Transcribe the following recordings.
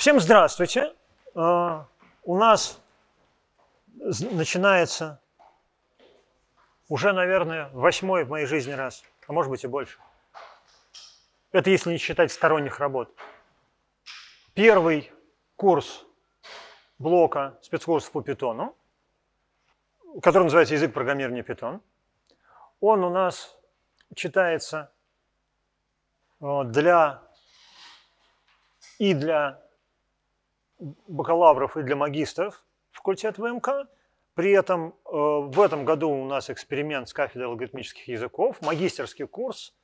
Всем здравствуйте. Э, у нас начинается уже, наверное, восьмой в моей жизни раз, а может быть и больше. Это если не считать сторонних работ. Первый курс блока спецкурсов по питону, который называется «Язык программирования питон». Он у нас читается э, для и для бакалавров и для магистров факультет ВМК. При этом э, в этом году у нас эксперимент с кафедрой логарифмических языков, магистерский курс,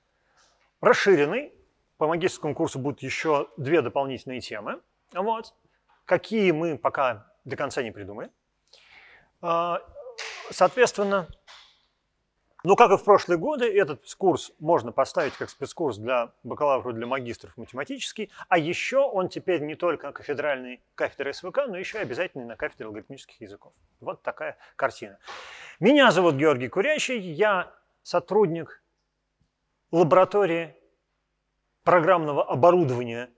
расширенный. По магистерскому курсу будут еще две дополнительные темы. Вот. Какие мы пока до конца не придумали. Э, соответственно, ну, как и в прошлые годы, этот курс можно поставить как спецкурс для бакалавров, для магистров математический, а еще он теперь не только на кафедральной кафедре СВК, но еще и обязательно на кафедре алгоритмических языков. Вот такая картина. Меня зовут Георгий Курящий, я сотрудник лаборатории программного оборудования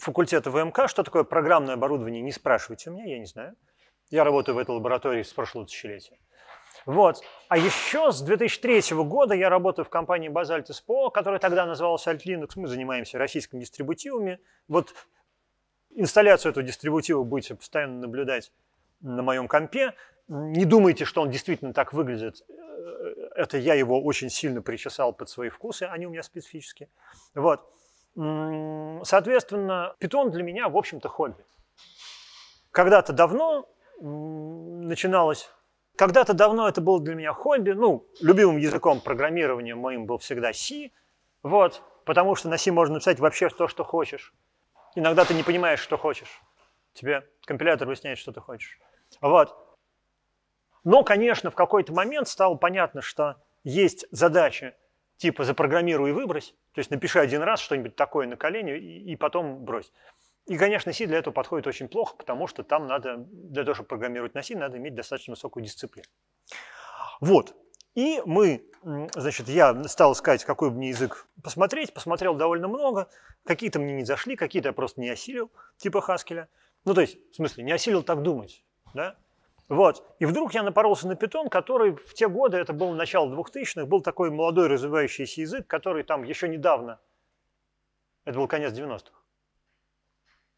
факультета ВМК. Что такое программное оборудование, не спрашивайте у меня, я не знаю. Я работаю в этой лаборатории с прошлого тысячелетия. Вот. А еще с 2003 года я работаю в компании Basalt SPO, которая тогда называлась Alt Linux. Мы занимаемся российскими дистрибутивами. Вот инсталляцию этого дистрибутива будете постоянно наблюдать на моем компе. Не думайте, что он действительно так выглядит. Э, это я его очень сильно причесал под свои вкусы, они у меня специфические. Вот. Соответственно, питон для меня, в общем-то, хобби. Когда-то давно начиналось когда-то давно это было для меня хобби. Ну, любимым языком программирования моим был всегда C. Вот, потому что на C можно написать вообще то, что хочешь. Иногда ты не понимаешь, что хочешь. Тебе компилятор выясняет, что ты хочешь. Вот. Но, конечно, в какой-то момент стало понятно, что есть задачи типа запрограммируй и выбрось, то есть напиши один раз что-нибудь такое на колени и, и потом брось. И, конечно, C для этого подходит очень плохо, потому что там надо, для того, чтобы программировать на C, надо иметь достаточно высокую дисциплину. Вот. И мы, значит, я стал искать, какой мне язык посмотреть, посмотрел довольно много, какие-то мне не зашли, какие-то я просто не осилил, типа Хаскеля. Ну, то есть, в смысле, не осилил так думать, да? Вот. И вдруг я напоролся на питон, который в те годы, это было начало 2000-х, был такой молодой развивающийся язык, который там еще недавно, это был конец 90-х,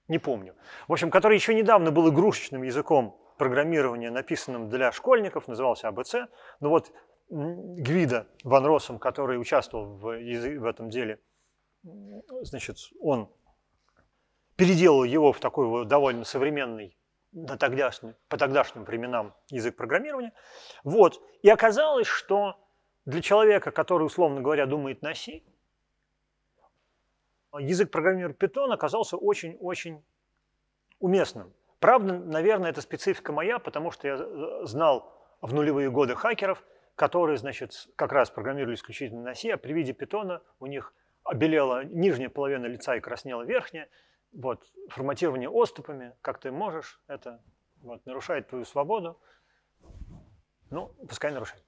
не помню. В общем, который еще недавно был игрушечным языком программирования, написанным для школьников, назывался ABC. А Но ну вот Гвида Ван Россом, который участвовал в, в этом деле, значит, он переделал его в такой вот довольно современный на тогдашний, по тогдашним временам язык программирования. Вот. И оказалось, что для человека, который, условно говоря, думает на СИ язык программирования Python оказался очень-очень уместным. Правда, наверное, это специфика моя, потому что я э, знал в нулевые годы хакеров, которые, значит, как раз программировали исключительно на C, а при виде питона у них обелела нижняя половина лица и краснела верхняя. Вот, форматирование оступами, как ты можешь, это вот, нарушает твою свободу. Ну, пускай нарушает.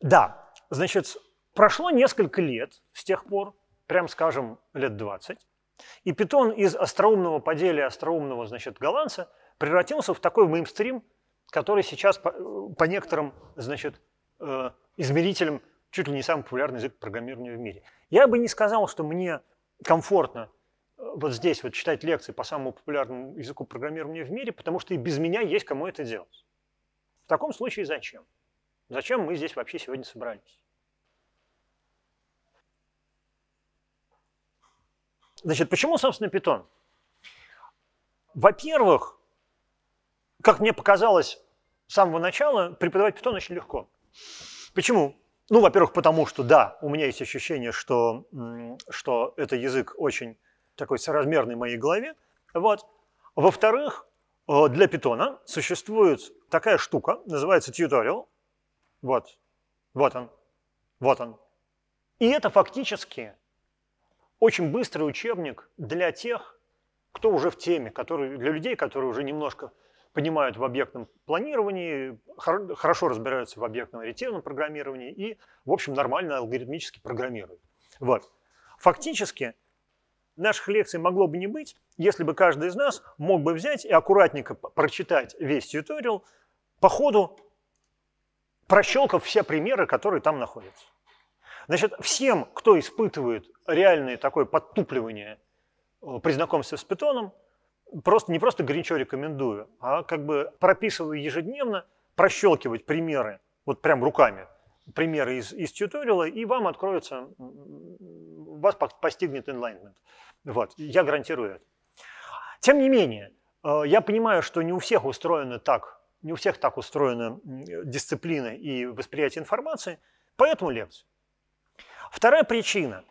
Да, значит, прошло несколько лет с тех пор, прям скажем, лет 20. И питон из остроумного поделия остроумного, значит, голландца превратился в такой мейнстрим, который сейчас по, э, по некоторым, значит, э, измерителям чуть ли не самый популярный язык программирования в мире. Я бы не сказал, что мне комфортно э, вот здесь вот читать лекции по самому популярному языку программирования в мире, потому что и без меня есть кому это делать. В таком случае зачем? Зачем мы здесь вообще сегодня собрались? Значит, почему, собственно, питон? Во-первых, как мне показалось с самого начала, преподавать питон очень легко. Почему? Ну, во-первых, потому что, да, у меня есть ощущение, что, что это язык очень такой соразмерный моей голове. Вот. Во-вторых, э, для питона существует такая штука, называется tutorial. Вот. Вот он. Вот он. И это фактически очень быстрый учебник для тех, кто уже в теме, которые, для людей, которые уже немножко понимают в объектном планировании, хорошо разбираются в объектно-ориентированном программировании и, в общем, нормально алгоритмически программируют. Вот. Фактически наших лекций могло бы не быть, если бы каждый из нас мог бы взять и аккуратненько прочитать весь тьюториал, по ходу прощелкав все примеры, которые там находятся. Значит, всем, кто испытывает реальное такое подтупливание э, при знакомстве с питоном, просто не просто горячо рекомендую, а как бы прописываю ежедневно, прощелкивать примеры, вот прям руками, примеры из, из тьюториала, и вам откроется, вас постигнет enlightenment. Вот, я гарантирую это. Тем не менее, э, я понимаю, что не у всех устроено так, не у всех так устроены дисциплины и восприятие информации, поэтому лекция. Вторая причина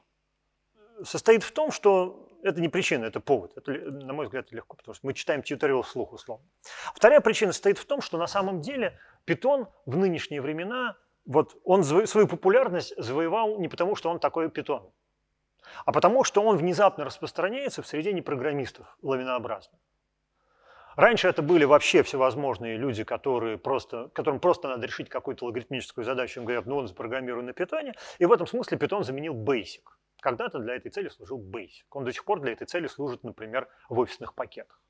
состоит в том, что это не причина, это повод. Это, на мой взгляд, легко, потому что мы читаем тьюториал вслух, условно. Вторая причина состоит в том, что на самом деле питон в нынешние времена, вот он свою популярность завоевал не потому, что он такой питон, а потому, что он внезапно распространяется в среде непрограммистов лавинообразно. Раньше это были вообще всевозможные люди, которые просто, которым просто надо решить какую-то логарифмическую задачу. Им говорят, ну он запрограммирован на питоне. И в этом смысле питон заменил Basic. Когда-то для этой цели служил Basic. Он до сих пор для этой цели служит, например, в офисных пакетах.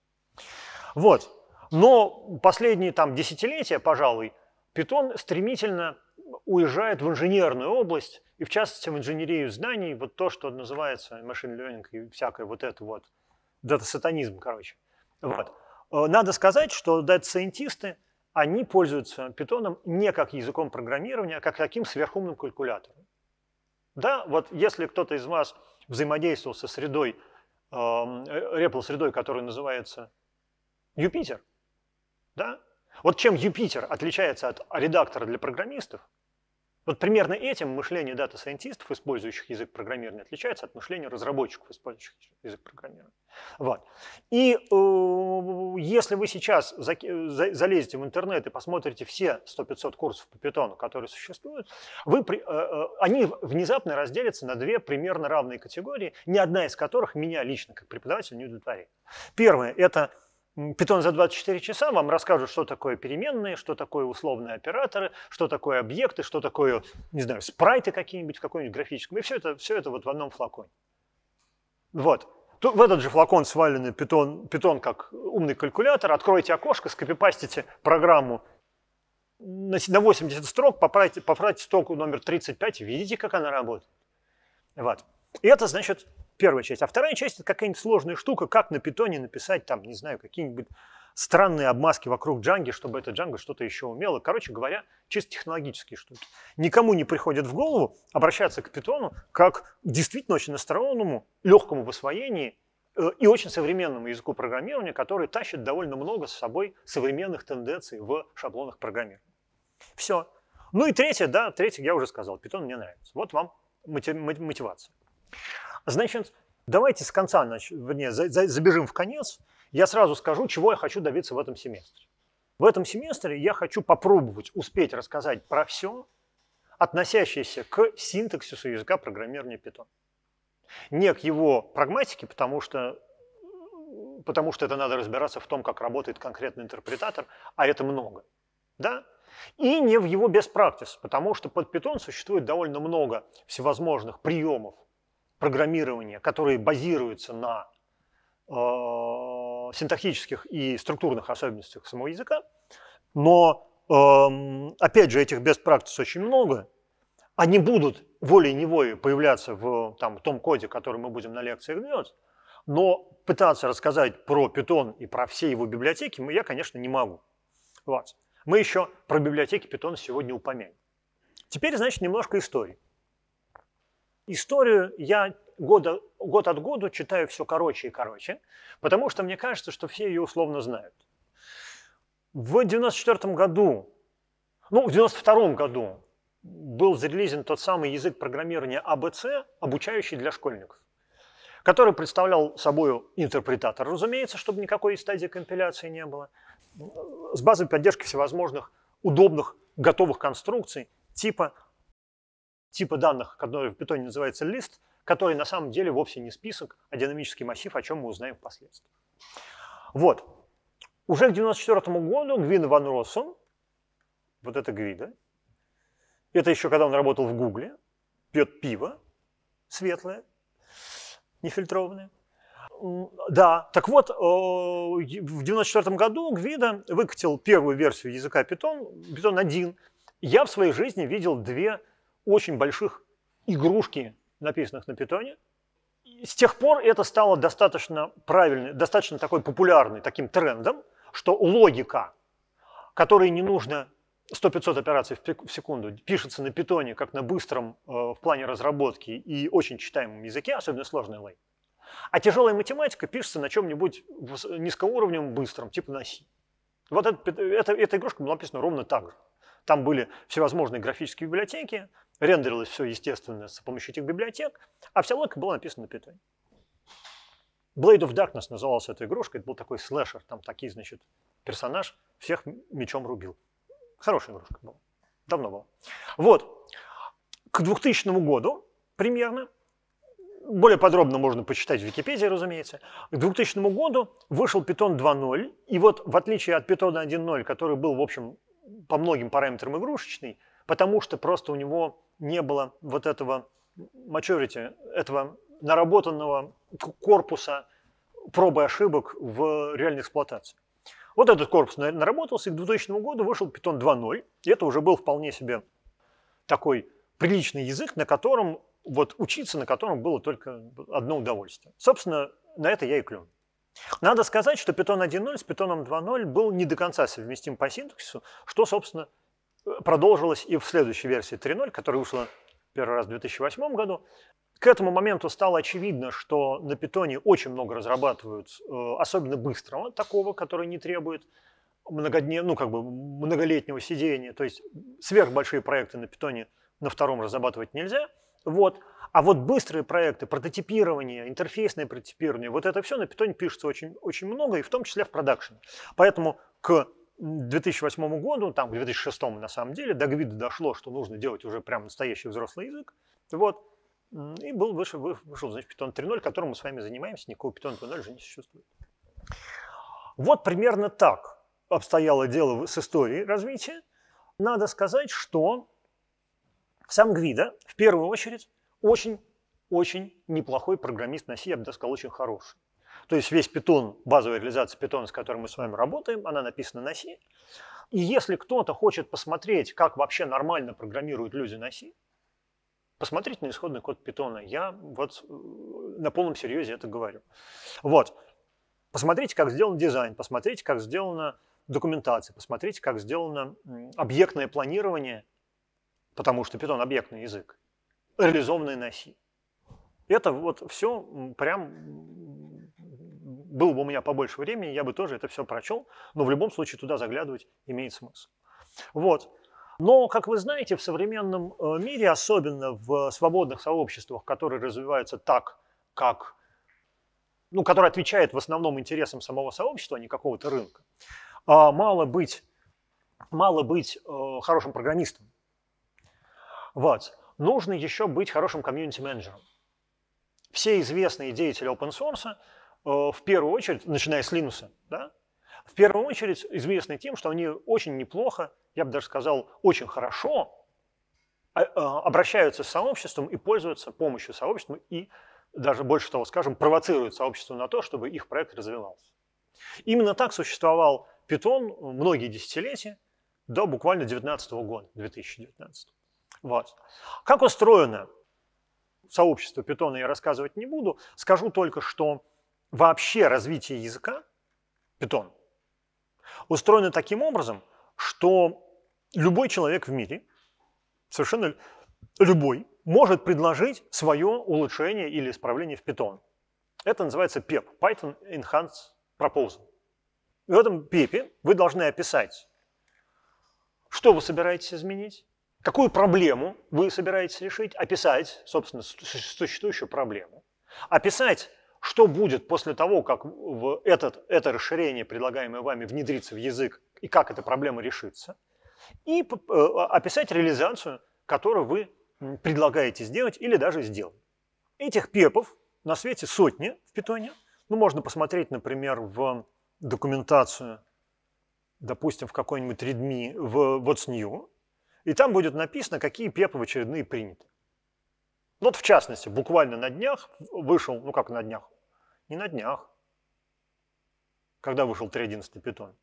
Вот. Но последние там, десятилетия, пожалуй, питон стремительно уезжает в инженерную область, и в частности в инженерию знаний, вот то, что называется машин learning и всякое вот это вот, дата-сатанизм, короче. Вот. Э, надо сказать, что дата-сайентисты, они пользуются питоном не как языком программирования, а как таким сверхумным калькулятором. Да, вот если кто-то из вас взаимодействовал со средой, эм, э, средой которая называется Юпитер, да? вот чем Юпитер отличается от редактора для программистов, вот примерно этим мышление дата-сайентистов, использующих язык программирования, отличается от мышления разработчиков, использующих язык программирования. Вот. И э, если вы сейчас за, за, залезете в интернет и посмотрите все 100-500 курсов по питону, которые существуют, вы, э, э, они внезапно разделятся на две примерно равные категории, ни одна из которых меня лично, как преподаватель, не удовлетворит. Первое – это Питон за 24 часа вам расскажут, что такое переменные, что такое условные операторы, что такое объекты, что такое, не знаю, спрайты какие-нибудь в каком-нибудь графическом. И все это, все это вот в одном флаконе. Вот. Тут, в этот же флакон свалены питон, питон как умный калькулятор. Откройте окошко, скопипастите программу на 80 строк, поправьте, поправьте строку номер 35, видите, как она работает. Вот. И это значит первая часть. А вторая часть – это какая-нибудь сложная штука, как на питоне написать, там, не знаю, какие-нибудь странные обмазки вокруг джанги, чтобы эта джанга что-то еще умела. Короче говоря, чисто технологические штуки. Никому не приходит в голову обращаться к питону как действительно очень остроумному, легкому в освоении э, и очень современному языку программирования, который тащит довольно много с собой современных тенденций в шаблонах программирования. Все. Ну и третье, да, третье я уже сказал, питон мне нравится. Вот вам мотивация. Значит, давайте с конца, вернее, забежим в конец. Я сразу скажу, чего я хочу добиться в этом семестре. В этом семестре я хочу попробовать успеть рассказать про все, относящееся к синтаксису языка программирования Python. Не к его прагматике, потому что, потому что это надо разбираться в том, как работает конкретный интерпретатор, а это много. Да? И не в его best practice, потому что под Python существует довольно много всевозможных приемов программирования, которые базируются на э, синтаксических и структурных особенностях самого языка, но, э, опять же, этих best practice очень много, они будут волей-неволей появляться в там, в том коде, который мы будем на лекциях делать, но пытаться рассказать про Python и про все его библиотеки я, конечно, не могу. Вот. Мы еще про библиотеки Python сегодня упомянем. Теперь, значит, немножко истории историю я года, год от года читаю все короче и короче, потому что мне кажется, что все ее условно знают. В 94 году, ну, в 92 году был зарелизен тот самый язык программирования ABC, а обучающий для школьников, который представлял собой интерпретатор, разумеется, чтобы никакой стадии компиляции не было, с базой поддержки всевозможных удобных готовых конструкций типа типа данных, который в питоне называется лист, который на самом деле вовсе не список, а динамический массив, о чем мы узнаем впоследствии. Вот. Уже к 1994 году Гвин Ван Россом, вот это Гвида, это еще когда он работал в Гугле, пьет пиво светлое, нефильтрованное. Да, так вот, э, в 1994 году Гвида выкатил первую версию языка Python, Python 1. Я в своей жизни видел две очень больших игрушки, написанных на питоне. С тех пор это стало достаточно правильной, достаточно такой популярной таким трендом, что логика, которой не нужно 100-500 операций в секунду, пишется на питоне как на быстром э, в плане разработки и очень читаемом языке, особенно сложный лей. А тяжелая математика пишется на чем-нибудь низкоуровневом быстром, типа на C. Вот это, это, эта игрушка была написана ровно так же. Там были всевозможные графические библиотеки, рендерилось все, естественно, с помощью этих библиотек, а вся логика была написана на Python. Blade of Darkness назывался эта игрушка, это был такой слэшер, там такие, значит, персонаж всех мечом рубил. Хорошая игрушка была, давно была. Вот, к 2000 году примерно, более подробно можно почитать в Википедии, разумеется, к 2000 году вышел Python 2.0, и вот в отличие от Python 1.0, который был, в общем, по многим параметрам игрушечный, потому что просто у него не было вот этого maturity, этого наработанного корпуса пробы ошибок в реальной эксплуатации. Вот этот корпус наработался, и к 2000 году вышел Python 2.0, и это уже был вполне себе такой приличный язык, на котором вот учиться, на котором было только одно удовольствие. Собственно, на это я и клюнул. Надо сказать, что Python 1.0 с Python 2.0 был не до конца совместим по синтаксису, что, собственно, продолжилось и в следующей версии 3.0, которая вышла первый раз в 2008 году. К этому моменту стало очевидно, что на питоне очень много разрабатывают, э, особенно быстрого такого, который не требует многодне, ну, как бы многолетнего сидения. То есть сверхбольшие проекты на питоне на втором разрабатывать нельзя. Вот. А вот быстрые проекты, прототипирование, интерфейсное прототипирование, вот это все на питоне пишется очень, очень много, и в том числе в продакшене. Поэтому к 2008 году, там к 2006 на самом деле, до Гвида дошло, что нужно делать уже прям настоящий взрослый язык. Вот. И был, вышел, вышел значит, Python 3.0, которым мы с вами занимаемся, никакого Python 2.0 уже не существует. Вот примерно так обстояло дело с историей развития. Надо сказать, что сам Гвида, в первую очередь, очень-очень неплохой программист на C, я бы даже сказал, очень хороший. То есть весь питон, базовая реализация питона, с которой мы с вами работаем, она написана на C. И если кто-то хочет посмотреть, как вообще нормально программируют люди на C, посмотрите на исходный код питона. Я вот э, на полном серьезе это говорю. Вот. Посмотрите, как сделан дизайн, посмотрите, как сделана документация, посмотрите, как сделано объектное планирование, потому что питон объектный язык, реализованный на C. Это вот все прям было бы у меня побольше времени, я бы тоже это все прочел, но в любом случае туда заглядывать имеет смысл. Вот. Но, как вы знаете, в современном э, мире, особенно в свободных сообществах, которые развиваются так, как, ну, которые отвечают в основном интересам самого сообщества, а не какого-то рынка, а, мало быть, мало быть э, хорошим программистом. Вот. Нужно еще быть хорошим комьюнити-менеджером. Все известные деятели open source Э, в первую очередь, начиная с Linux, да, в первую очередь известны тем, что они очень неплохо, я бы даже сказал, очень хорошо а, э, обращаются с сообществом и пользуются помощью сообщества и даже больше того, скажем, провоцируют сообщество на то, чтобы их проект развивался. Именно так существовал Python многие десятилетия, до буквально 2019 года, 2019. Вот. Как устроено сообщество Python я рассказывать не буду. Скажу только, что вообще развитие языка, Python, устроено таким образом, что любой человек в мире, совершенно любой, может предложить свое улучшение или исправление в Python. Это называется PEP, Python Enhanced Proposal. В этом PEP вы должны описать, что вы собираетесь изменить, какую проблему вы собираетесь решить, описать, собственно, существующую проблему, описать что будет после того, как в этот, это расширение, предлагаемое вами, внедрится в язык, и как эта проблема решится? И э, а, описать реализацию, которую вы предлагаете сделать или даже сделать. Этих пепов на свете сотни в питоне. Ну, можно посмотреть, например, в документацию, допустим, в какой-нибудь Redmi, в What's New, и там будет написано, какие пепы в очередные приняты. Ну, вот в частности, буквально на днях вышел, ну как на днях, не на днях, когда вышел 3.11 питон,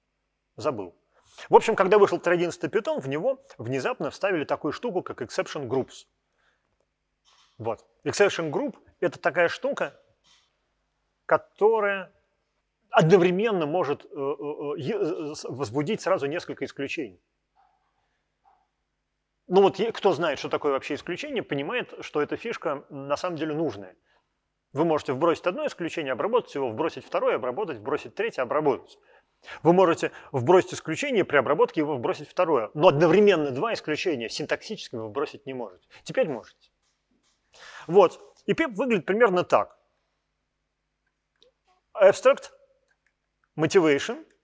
забыл. В общем, когда вышел 3.11 питон, в него внезапно вставили такую штуку, как exception groups. Вот. Exception group – это такая штука, которая одновременно может э, э, э, возбудить сразу несколько исключений. Ну вот кто знает, что такое вообще исключение, понимает, что эта фишка на самом деле нужная. Вы можете вбросить одно исключение, обработать его, вбросить второе, обработать, вбросить третье, обработать. Вы можете вбросить исключение, при обработке его вбросить второе. Но одновременно два исключения синтаксическими вы вбросить не можете. Теперь можете. Вот. И пип выглядит примерно так. Abstract, motivation –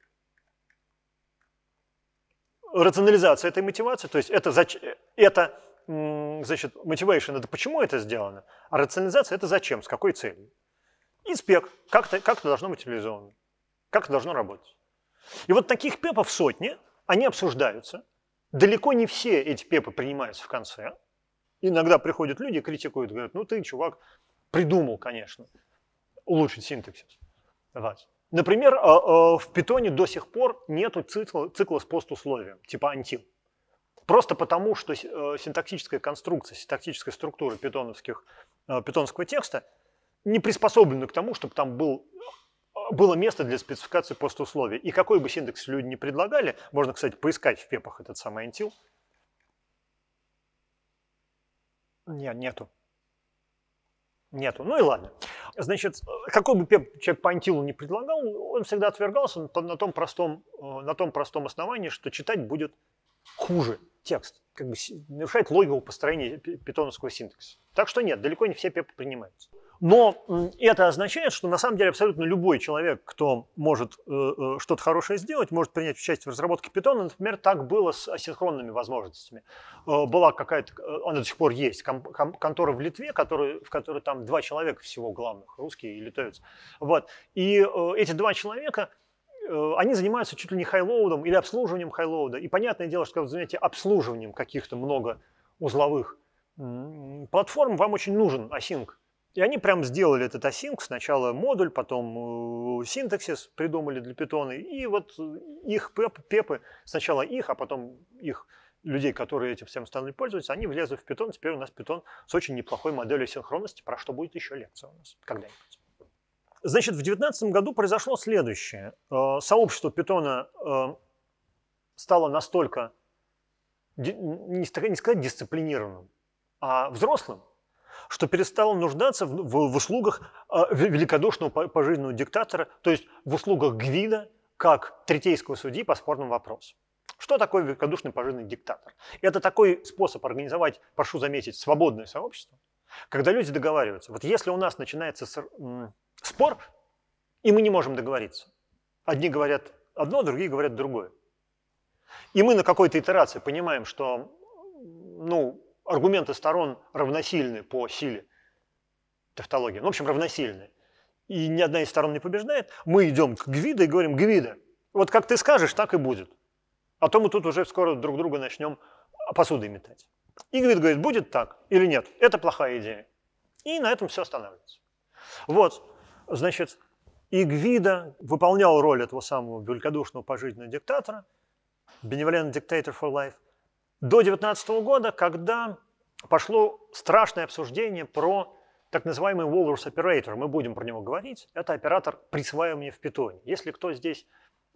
рационализация этой мотивации, то есть это, это значит, motivation, это почему это сделано, а рационализация это зачем, с какой целью. И спек, как это, как это должно быть реализовано, как это должно работать. И вот таких пепов сотни, они обсуждаются. Далеко не все эти пепы принимаются в конце. Иногда приходят люди, критикуют, говорят, ну ты, чувак, придумал, конечно, улучшить синтаксис. Вот. Например, а, а, в питоне до сих пор нету цикла, с постусловием, типа антил. Просто потому, что э, синтаксическая конструкция, синтаксическая структура питоновских, э, питонского текста не приспособлена к тому, чтобы там был, э, было место для спецификации постусловия. И какой бы синтекс люди не предлагали, можно, кстати, поискать в пепах этот самый антил. Нет, нету. Нету. Ну и ладно. Значит, какой бы человек по Антилу не предлагал, он всегда отвергался на том простом, э, на том простом основании, что читать будет хуже текст, как бы нарушает логику построения питоновского синтаксиса. Так что нет, далеко не все пепы принимаются. Но это означает, что на самом деле абсолютно любой человек, кто может э, э, что-то хорошее сделать, может принять участие в разработке питона. Например, так было с асинхронными возможностями. Э, была какая-то, э, она до сих пор есть, ком, ком, контора в Литве, который, в которой там два человека всего главных, русский и литовец. Вот. И э, эти два человека э, они занимаются чуть ли не хайлоудом или обслуживанием хайлоуда. И понятное дело, что когда вы занимаетесь обслуживанием каких-то много узловых платформ, вам очень нужен async и они прям сделали этот async, сначала модуль, потом э, синтаксис придумали для питона, и вот их пеп, пепы, сначала их, а потом их людей, которые этим всем стали пользоваться, они влезли в питон, теперь у нас питон с очень неплохой моделью синхронности, про что будет еще лекция у нас когда-нибудь. Значит, в 2019 году произошло следующее. Э, сообщество питона э, стало настолько, не сказать дисциплинированным, а взрослым, что перестала нуждаться в, в, услугах а, великодушного пожизненного диктатора, то есть в услугах Гвида как третейского судьи по спорному вопросу. Что такое великодушный пожизненный диктатор? Это такой способ организовать, прошу заметить, свободное сообщество, когда люди договариваются. Вот если у нас начинается спор, и мы не можем договориться, одни говорят одно, другие говорят другое, и мы на какой-то итерации понимаем, что ну, аргументы сторон равносильны по силе. Тавтология. Ну, в общем, равносильны. И ни одна из сторон не побеждает. Мы идем к Гвида и говорим, Гвида, вот как ты скажешь, так и будет. А то мы тут уже скоро друг друга начнем посудой метать. И Гвид говорит, будет так или нет. Это плохая идея. И на этом все останавливается. Вот, значит, и Гвида выполнял роль этого самого великодушного пожизненного диктатора, benevolent dictator for life, до 19 года, когда пошло страшное обсуждение про так называемый Walrus Operator. Мы будем про него говорить. Это оператор присваивания в питоне. Если кто здесь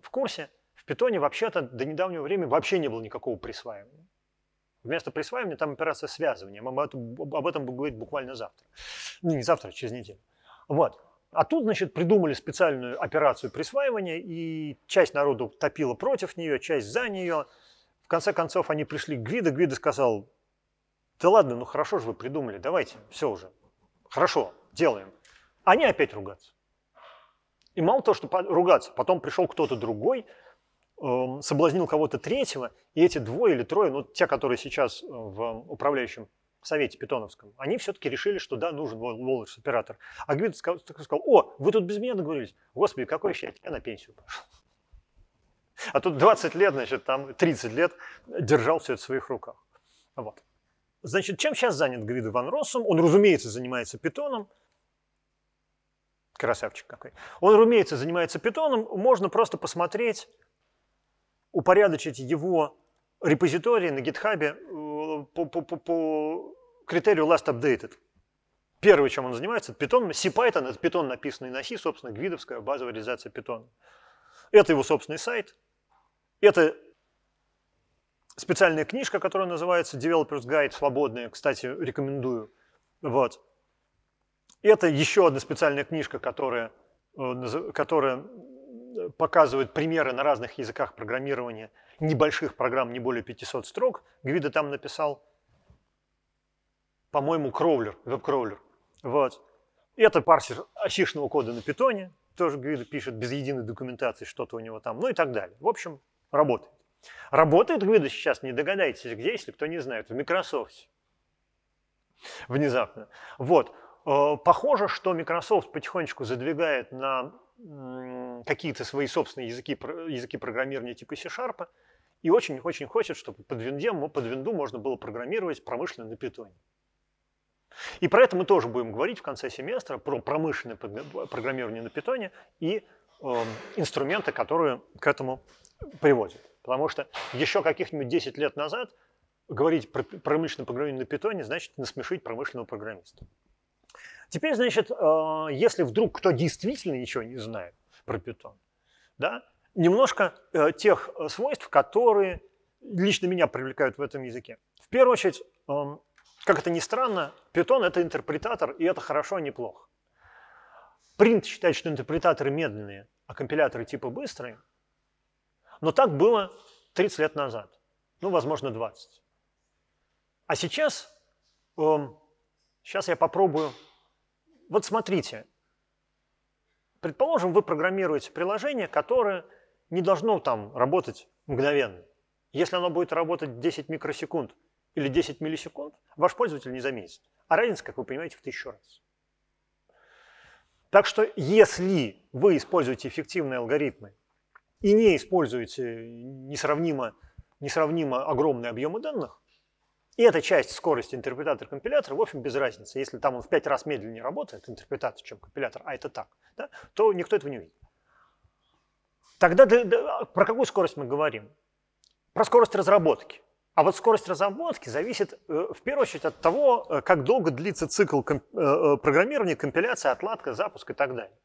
в курсе, в питоне вообще-то до недавнего времени вообще не было никакого присваивания. Вместо присваивания там операция связывания. Мы об этом будем говорить буквально завтра. Ну, не завтра, а через неделю. Вот. А тут, значит, придумали специальную операцию присваивания, и часть народу топила против нее, часть за нее. В конце концов, они пришли к Гвиду. Гвида сказал, да ладно, ну хорошо же вы придумали, давайте, все уже. Хорошо, делаем. Они опять ругаться. И мало того, что ругаться, потом пришел кто-то другой, эм, соблазнил кого-то третьего, и эти двое или трое, ну те, которые сейчас э, в управляющем совете питоновском, они все-таки решили, что да, нужен Волоч-оператор. А Гвид сказал, о, вы тут без меня договорились? Господи, какое счастье, я на пенсию пошел. А тут 20 лет, значит, там 30 лет держал все это в своих руках. Вот. Значит, чем сейчас занят Гвидо Ван Россум? Он, разумеется, занимается питоном. Красавчик какой. Он, разумеется, занимается питоном. Можно просто посмотреть, упорядочить его репозитории на гитхабе э, по, по, по, по критерию last updated. Первое, чем он занимается, это питон. C-Python – это питон, написанный на C, собственно, гвидовская базовая реализация питона. Это его собственный сайт – это специальная книжка, которая называется Developer's Guide, свободная, кстати, рекомендую. Вот. Это еще одна специальная книжка, которая, э, которая э, показывает примеры на разных языках программирования небольших программ, не более 500 строк. Гвида там написал, по-моему, кровлер, веб-кровлер. Вот. Это парсер осишного кода на питоне. Тоже Гвида пишет без единой документации, что-то у него там, ну и так далее. В общем, работает. Работает Гвидо сейчас, не догадайтесь где, если кто не знает, в Microsoft. Внезапно. Вот. Э, похоже, что Microsoft потихонечку задвигает на какие-то свои собственные языки, языки программирования типа C-Sharp, и очень-очень хочет, чтобы под, винде, под винду можно было программировать промышленно на питоне. И про это мы тоже будем говорить в конце семестра, про промышленное программирование на питоне и э, инструменты, которые к этому приводит. Потому что еще каких-нибудь 10 лет назад говорить про промышленное программирование на питоне значит насмешить промышленного программиста. Теперь, значит, э, если вдруг кто действительно ничего не знает про питон, да, немножко э, тех э, свойств, которые лично меня привлекают в этом языке. В первую очередь, эм, как это ни странно, питон – это интерпретатор, и это хорошо, а не плохо. Принт считает, что интерпретаторы медленные, а компиляторы типа быстрые. Но так было 30 лет назад, ну, возможно, 20. А сейчас, э, эм, сейчас я попробую. Вот смотрите, предположим, вы программируете приложение, которое не должно там работать мгновенно. Если оно будет работать 10 микросекунд или 10 миллисекунд, ваш пользователь не заметит. А разница, как вы понимаете, в тысячу раз. Так что если вы используете эффективные алгоритмы и не используете несравнимо, несравнимо огромные объемы данных, и эта часть скорости интерпретатор компилятор в общем, без разницы. Если там он в пять раз медленнее работает, интерпретатор, чем компилятор, а это так, да, то никто этого не видит Тогда для, для, про какую скорость мы говорим? Про скорость разработки. А вот скорость разработки зависит э, в первую очередь от того, э, как долго длится цикл комп, э, программирования, компиляция, отладка, запуск и так далее.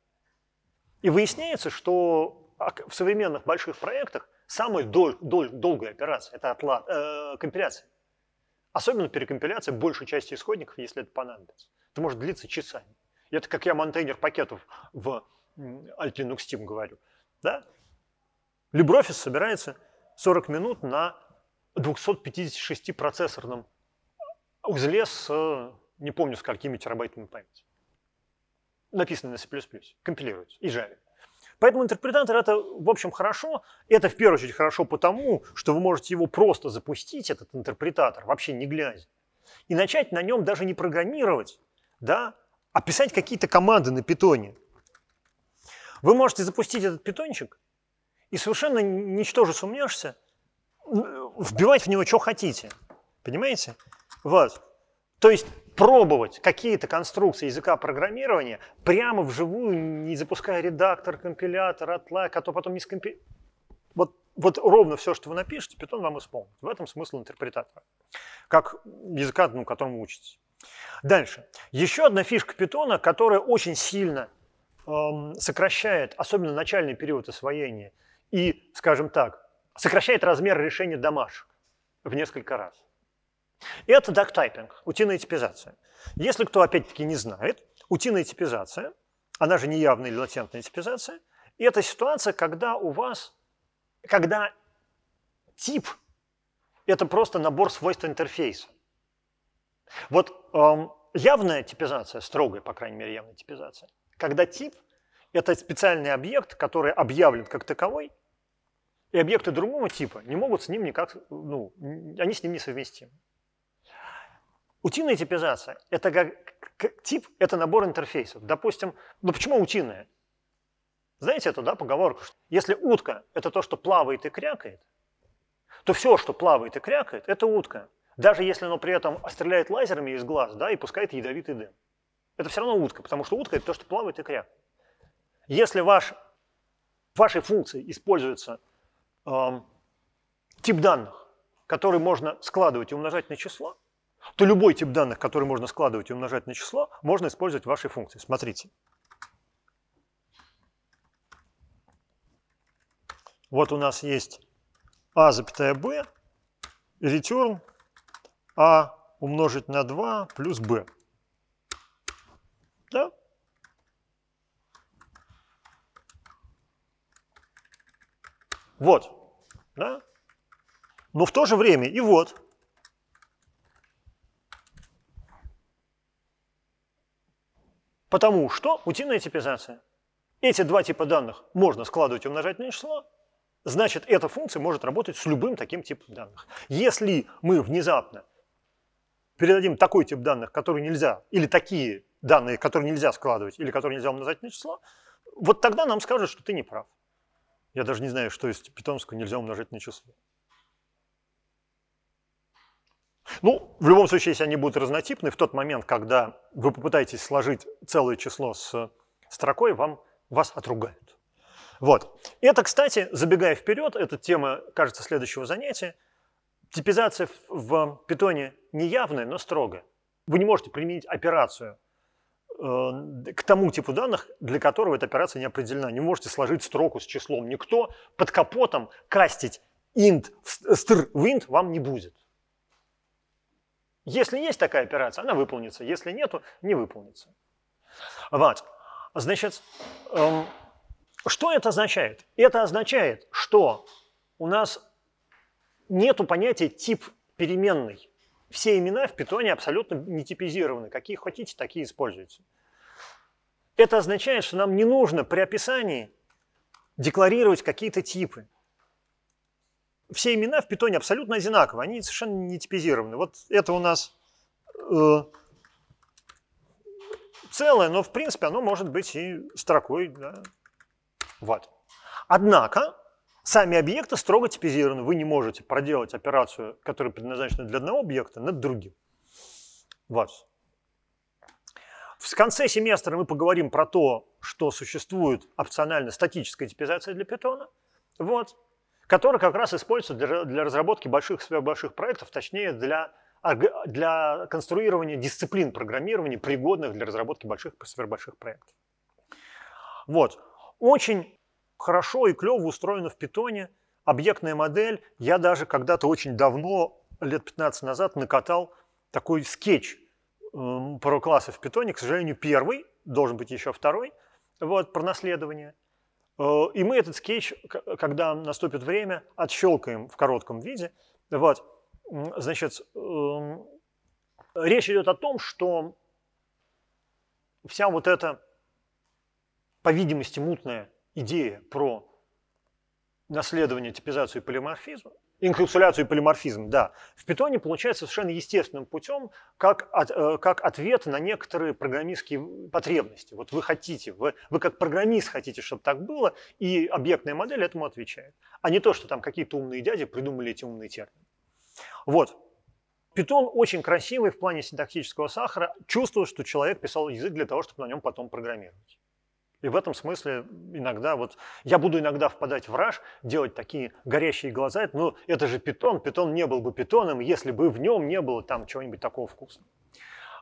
И выясняется, что а в современных больших проектах самая дол, дол, долгая операция – это отлад, э, компиляция. Особенно перекомпиляция большей части исходников, если это понадобится. Это может длиться часами. И это как я монтейнер пакетов в Alt Linux Team говорю. Да? LibreOffice собирается 40 минут на 256-процессорном узле с, э, не помню, сколькими терабайтами памяти. Написано на C++, компилируется и жарится. Поэтому интерпретатор это, в общем, хорошо. Это в первую очередь хорошо потому, что вы можете его просто запустить, этот интерпретатор, вообще не глядя, и начать на нем даже не программировать, да, а писать какие-то команды на питоне. Вы можете запустить этот питончик и совершенно ничтоже сумнешься, вбивать в него, что хотите. Понимаете? Вот. То есть пробовать какие-то конструкции языка программирования прямо вживую, не запуская редактор, компилятор, отлайк, а то потом не скомпи... Вот, вот ровно все, что вы напишете, питон вам исполнит. В этом смысл интерпретатора, как языка, ну, которому учитесь. Дальше. Еще одна фишка питона, которая очень сильно эм, сокращает, особенно начальный период освоения, и, скажем так, сокращает размер решения домашек в несколько раз. И это дактайпинг, утиная типизация. Если кто, опять-таки, не знает, утиная типизация, она же неявная или латентная типизация, и это ситуация, когда у вас, когда тип – это просто набор свойств интерфейса. Вот эм, явная типизация, строгая, по крайней мере, явная типизация, когда тип – это специальный объект, который объявлен как таковой, и объекты другого типа не могут с ним никак, ну, они с ним не совместимы. Утиная типизация – это как, как тип, это набор интерфейсов. Допустим, ну почему утиная? Знаете эту да, поговорку? Что если утка – это то, что плавает и крякает, то все, что плавает и крякает, это утка. Даже если оно при этом стреляет лазерами из глаз да, и пускает ядовитый дым. Это все равно утка, потому что утка – это то, что плавает и крякает. Если ваш, в вашей функции используется э, тип данных, который можно складывать и умножать на число, то любой тип данных, который можно складывать и умножать на число, можно использовать в вашей функции. Смотрите. Вот у нас есть а, запятая b, return а умножить на 2 плюс b. Да? Вот. Да? Но в то же время и вот Потому что утиная типизация. Эти два типа данных можно складывать и умножать на число, значит, эта функция может работать с любым таким типом данных. Если мы внезапно передадим такой тип данных, который нельзя, или такие данные, которые нельзя складывать, или которые нельзя умножать на число, вот тогда нам скажут, что ты не прав. Я даже не знаю, что из питомского нельзя умножать на число. Ну, в любом случае, если они будут разнотипны, в тот момент, когда вы попытаетесь сложить целое число с строкой, вам, вас отругают. Вот. Это, кстати, забегая вперед, это тема, кажется, следующего занятия. Типизация в питоне неявная, но строгая. Вы не можете применить операцию э, к тому типу данных, для которого эта операция не определена. Не можете сложить строку с числом. Никто под капотом кастить int, str в int вам не будет. Если есть такая операция, она выполнится. Если нету, не выполнится. Вот. Значит, эм, что это означает? Это означает, что у нас нету понятия тип переменной. Все имена в питоне абсолютно не типизированы. Какие хотите, такие используйте. Это означает, что нам не нужно при описании декларировать какие-то типы все имена в питоне абсолютно одинаковые, они совершенно не типизированы. Вот это у нас э, целое, но в принципе оно может быть и строкой. Да. Вот. Однако сами объекты строго типизированы. Вы не можете проделать операцию, которая предназначена для одного объекта, над другим. Вот. В конце семестра мы поговорим про то, что существует опционально статическая типизация для питона. Вот который как раз используется для, для разработки больших, больших проектов, точнее для, для конструирования дисциплин программирования, пригодных для разработки больших, сверхбольших проектов. Вот. Очень хорошо и клево устроена в питоне объектная модель. Я даже когда-то очень давно, лет 15 назад, накатал такой скетч эм, про классы в питоне, к сожалению, первый, должен быть еще второй, вот, про наследование – Э, и мы этот скетч, когда наступит время, отщелкаем в коротком виде. Вот. Значит, эм, речь идет о том, что вся вот эта, по видимости, мутная идея про наследование, типизацию и полиморфизм, Инкапсуляцию и полиморфизм, да. В питоне получается совершенно естественным путем, как, от, э, как ответ на некоторые программистские потребности. Вот вы хотите, вы, вы как программист хотите, чтобы так было, и объектная модель этому отвечает. А не то, что там какие-то умные дяди придумали эти умные термины. Вот. Питон очень красивый в плане синтаксического сахара. Чувствую, что человек писал язык для того, чтобы на нем потом программировать. И в этом смысле иногда вот я буду иногда впадать в раж, делать такие горящие глаза, но ну, это же питон, питон не был бы питоном, если бы в нем не было там чего-нибудь такого вкусного.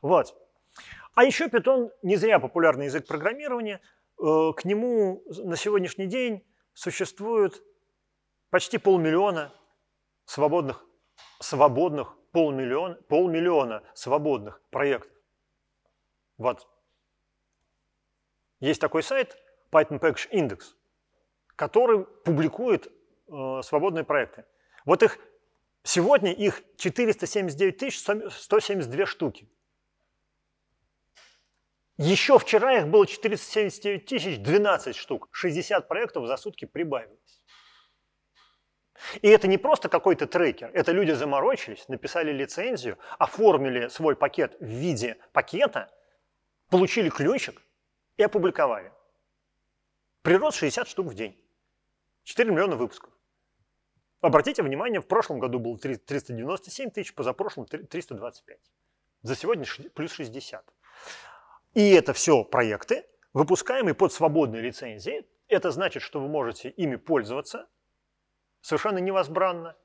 Вот. А еще питон не зря популярный язык программирования. Э, к нему на сегодняшний день существует почти полмиллиона свободных, свободных полмиллиона, полмиллиона свободных проектов. Вот. Есть такой сайт Python Package Index, который публикует э, свободные проекты. Вот их сегодня их 479 172 штуки. Еще вчера их было 479 тысяч 12 штук. 60 проектов за сутки прибавилось. И это не просто какой-то трекер. Это люди заморочились, написали лицензию, оформили свой пакет в виде пакета, получили ключик и опубликовали. Прирост 60 штук в день. 4 миллиона выпусков. Обратите внимание, в прошлом году было 397 тысяч, позапрошлом 325. За сегодня плюс 60. И это все проекты, выпускаемые под свободной лицензией. Это значит, что вы можете ими пользоваться совершенно невозбранно,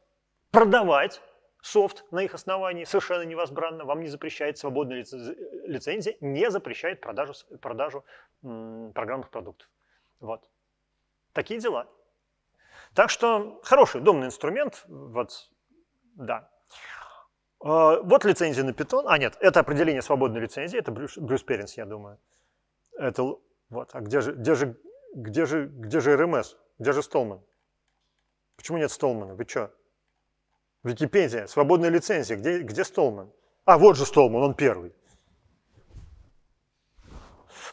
продавать софт на их основании совершенно невозбранно, вам не запрещает свободная э, лицензия, не запрещает продажу, продажу программных продуктов. Вот. Такие дела. Так что хороший, удобный инструмент. Вот, да. А, вот лицензия на Python. А, нет, это определение свободной лицензии. Это Брюс, Брюс Перенс, я думаю. Это вот. А где же, где же, где же, где же РМС? Где же Столман? Почему нет Столмана? Вы что? Википедия, свободная лицензия. Где, где Столман? А, вот же Столман, он первый.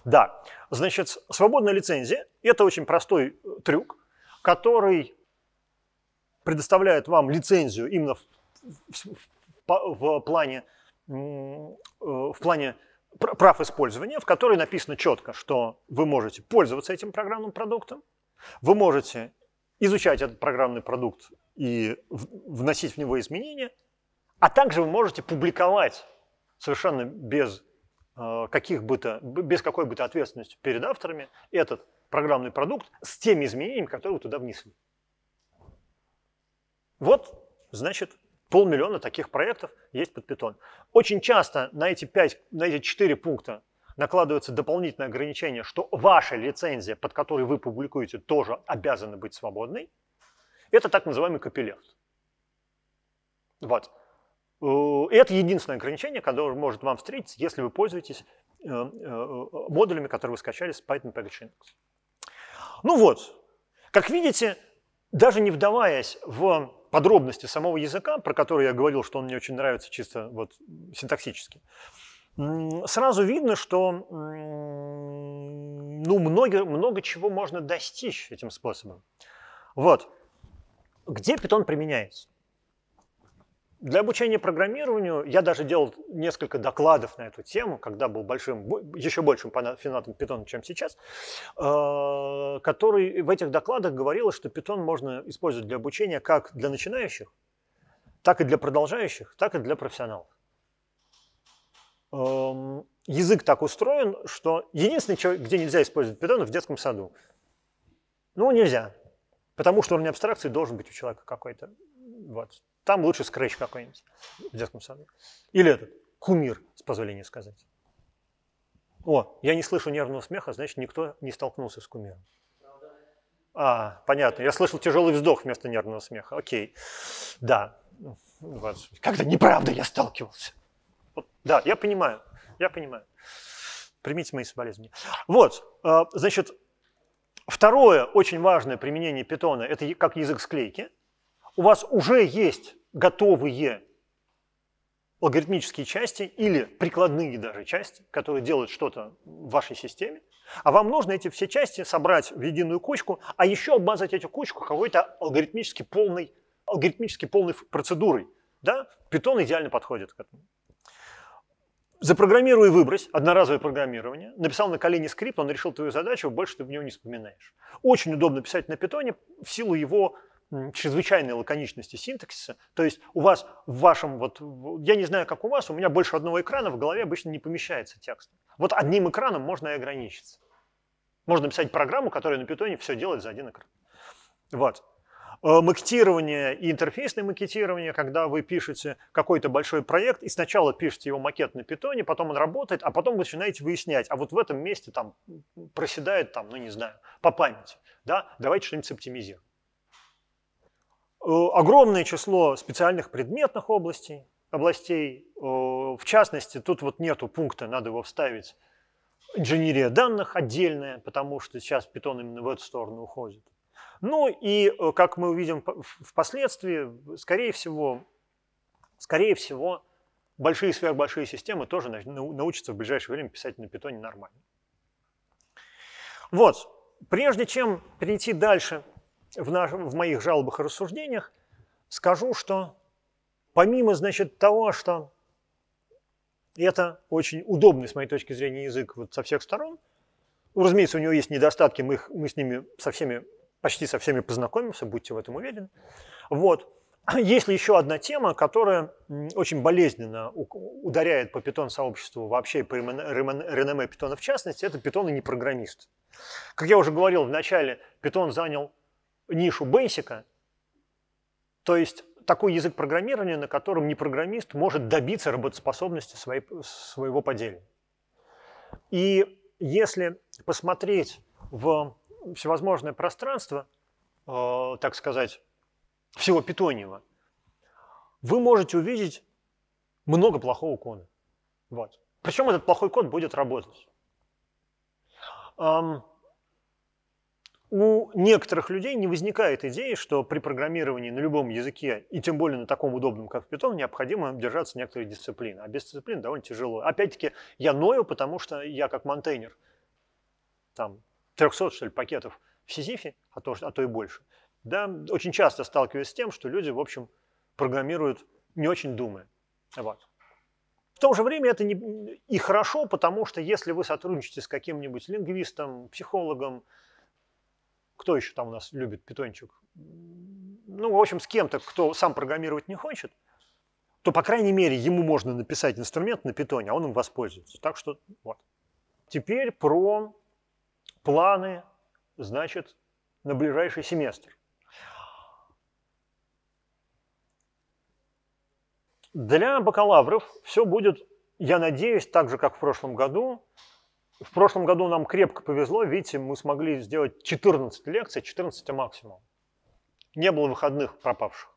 Да, значит, свободная лицензия – это очень простой э, трюк, который предоставляет вам лицензию именно в, в, в, в плане, в плане э, прав использования, в которой написано четко, что вы можете пользоваться этим программным продуктом, вы можете изучать этот программный продукт и вносить в него изменения, а также вы можете публиковать совершенно без, э, каких бы то, без какой бы то ответственности перед авторами этот программный продукт с теми изменениями, которые вы туда внесли. Вот, значит, полмиллиона таких проектов есть под питон. Очень часто на эти, 5, на эти 4 пункта накладывается дополнительное ограничение, что ваша лицензия, под которой вы публикуете, тоже обязана быть свободной. Это так называемый капиллярд. Вот. Э, это единственное ограничение, которое может вам встретиться, если вы пользуетесь э, э, модулями, которые вы скачали с Python Package Index. Ну вот, как видите, даже не вдаваясь в подробности самого языка, про который я говорил, что он мне очень нравится чисто вот синтаксически, сразу видно, что ну, много, много чего можно достичь этим способом. Вот. Где Python применяется? Для обучения программированию я даже делал несколько докладов на эту тему, когда был большим, еще большим фанатом Python, чем сейчас, э, который в этих докладах говорил, что Python можно использовать для обучения как для начинающих, так и для продолжающих, так и для профессионалов. Эм, язык так устроен, что единственное, где нельзя использовать Python, в детском саду. Ну, нельзя. Потому что уровень абстракции должен быть у человека какой-то. Вот. Там лучше скретч какой-нибудь в детском саду. Или этот, кумир, с позволения сказать. О, я не слышу нервного смеха, значит, никто не столкнулся с кумиром. А, понятно. Я слышал тяжелый вздох вместо нервного смеха. Окей. Да. Вот. Как-то неправда я сталкивался. Вот. Да, я понимаю. Я понимаю. Примите мои соболезнования. Вот. А, значит, Второе очень важное применение питона – это как язык склейки. У вас уже есть готовые алгоритмические части или прикладные даже части, которые делают что-то в вашей системе. А вам нужно эти все части собрать в единую кучку, а еще обмазать эту кучку какой-то алгоритмически полной, алгоритмически полной процедурой. Да? Питон идеально подходит к этому запрограммируй и выбрось, одноразовое программирование. Написал на колени скрипт, он решил твою задачу, больше ты в него не вспоминаешь. Очень удобно писать на питоне в силу его чрезвычайной лаконичности синтаксиса. То есть у вас в вашем, вот, я не знаю, как у вас, у меня больше одного экрана в голове обычно не помещается текст. Вот одним экраном можно и ограничиться. Можно писать программу, которая на питоне все делает за один экран. Вот. Э, макетирование и интерфейсное макетирование, когда вы пишете какой-то большой проект и сначала пишете его макет на питоне, потом он работает, а потом вы начинаете выяснять, а вот в этом месте там проседает там, ну не знаю, по памяти, да, давайте что-нибудь оптимизируем. Э, огромное число специальных предметных областей, областей, э, в частности, тут вот нету пункта, надо его вставить, инженерия данных отдельная, потому что сейчас питон именно в эту сторону уходит. Ну и, э, как мы увидим впоследствии, скорее всего, скорее всего, большие сверхбольшие системы тоже научатся в ближайшее время писать на питоне нормально. Вот, прежде чем перейти дальше в, наш, в моих жалобах и рассуждениях, скажу, что помимо, значит, того, что это очень удобный, с моей точки зрения, язык вот со всех сторон, ну, разумеется, у него есть недостатки, мы, их, мы с ними со всеми почти со всеми познакомимся, будьте в этом уверены. Вот. Есть ли еще одна тема, которая очень болезненно ударяет по питон-сообществу вообще и по реноме питона в частности, это питон и не программист. Как я уже говорил в начале, питон занял нишу бейсика, то есть такой язык программирования, на котором не может добиться работоспособности своей, своего поделия. И если посмотреть в всевозможное пространство, э, так сказать, всего питонева, вы можете увидеть много плохого кода. Вот. Причем этот плохой код будет работать. Эм, у некоторых людей не возникает идеи, что при программировании на любом языке, и тем более на таком удобном, как Python, необходимо держаться некоторой дисциплины. А без дисциплин довольно тяжело. Опять-таки, я ною, потому что я как монтейнер. Там 300, что ли, пакетов в Сизифе, а то, а то и больше. Да, очень часто сталкиваюсь с тем, что люди, в общем, программируют не очень думая. Вот. В то же время это не, и хорошо, потому что если вы сотрудничаете с каким-нибудь лингвистом, психологом, кто еще там у нас любит питончик, ну, в общем, с кем-то, кто сам программировать не хочет, то, по крайней мере, ему можно написать инструмент на питоне, а он им воспользуется. Так что вот. Теперь про планы, значит, на ближайший семестр. Для бакалавров все будет, я надеюсь, так же, как в прошлом году. В прошлом году нам крепко повезло, видите, мы смогли сделать 14 лекций, 14 максимум. Не было выходных пропавших.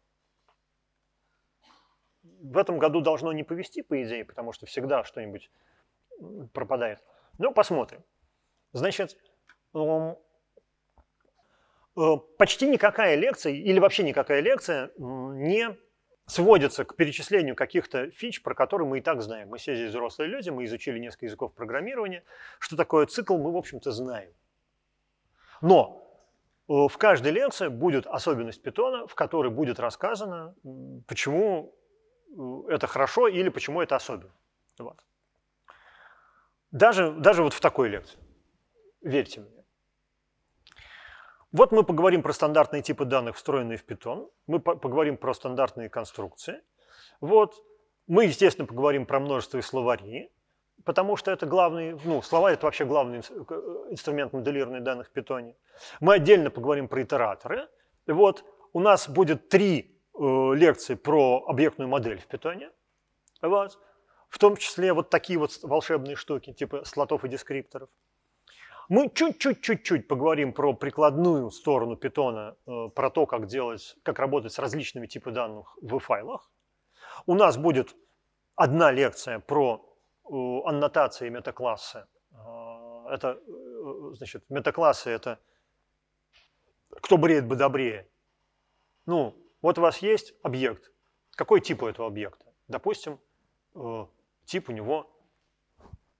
В этом году должно не повезти, по идее, потому что всегда что-нибудь пропадает. Но посмотрим. Значит, Эм, эм, почти никакая лекция или вообще никакая лекция не сводится к перечислению каких-то фич, про которые мы и так знаем. Мы все здесь взрослые люди, мы изучили несколько языков программирования. Что такое цикл, мы, в общем-то, знаем. Но э, в каждой лекции будет особенность питона, в которой будет рассказано, почему э, это хорошо или почему это особенно. Вот. Даже, даже вот в такой лекции, верьте мне. Вот мы поговорим про стандартные типы данных, встроенные в Python. Мы по поговорим про стандартные конструкции. Вот. Мы, естественно, поговорим про множество и словари, потому что это главный, ну, словарь – это вообще главный э, инструмент моделирования данных в Питоне. Мы отдельно поговорим про итераторы. Вот. У нас будет три э, лекции про объектную модель в Питоне. Вот. В том числе вот такие вот волшебные штуки, типа слотов и дескрипторов. Мы чуть-чуть-чуть-чуть поговорим про прикладную сторону питона, э, про то, как, делать, как работать с различными типами данных в файлах. У нас будет одна лекция про э, аннотации метаклассы. Э, это, значит, метаклассы – это кто бреет бы добрее. Ну, вот у вас есть объект. Какой тип у этого объекта? Допустим, тип у него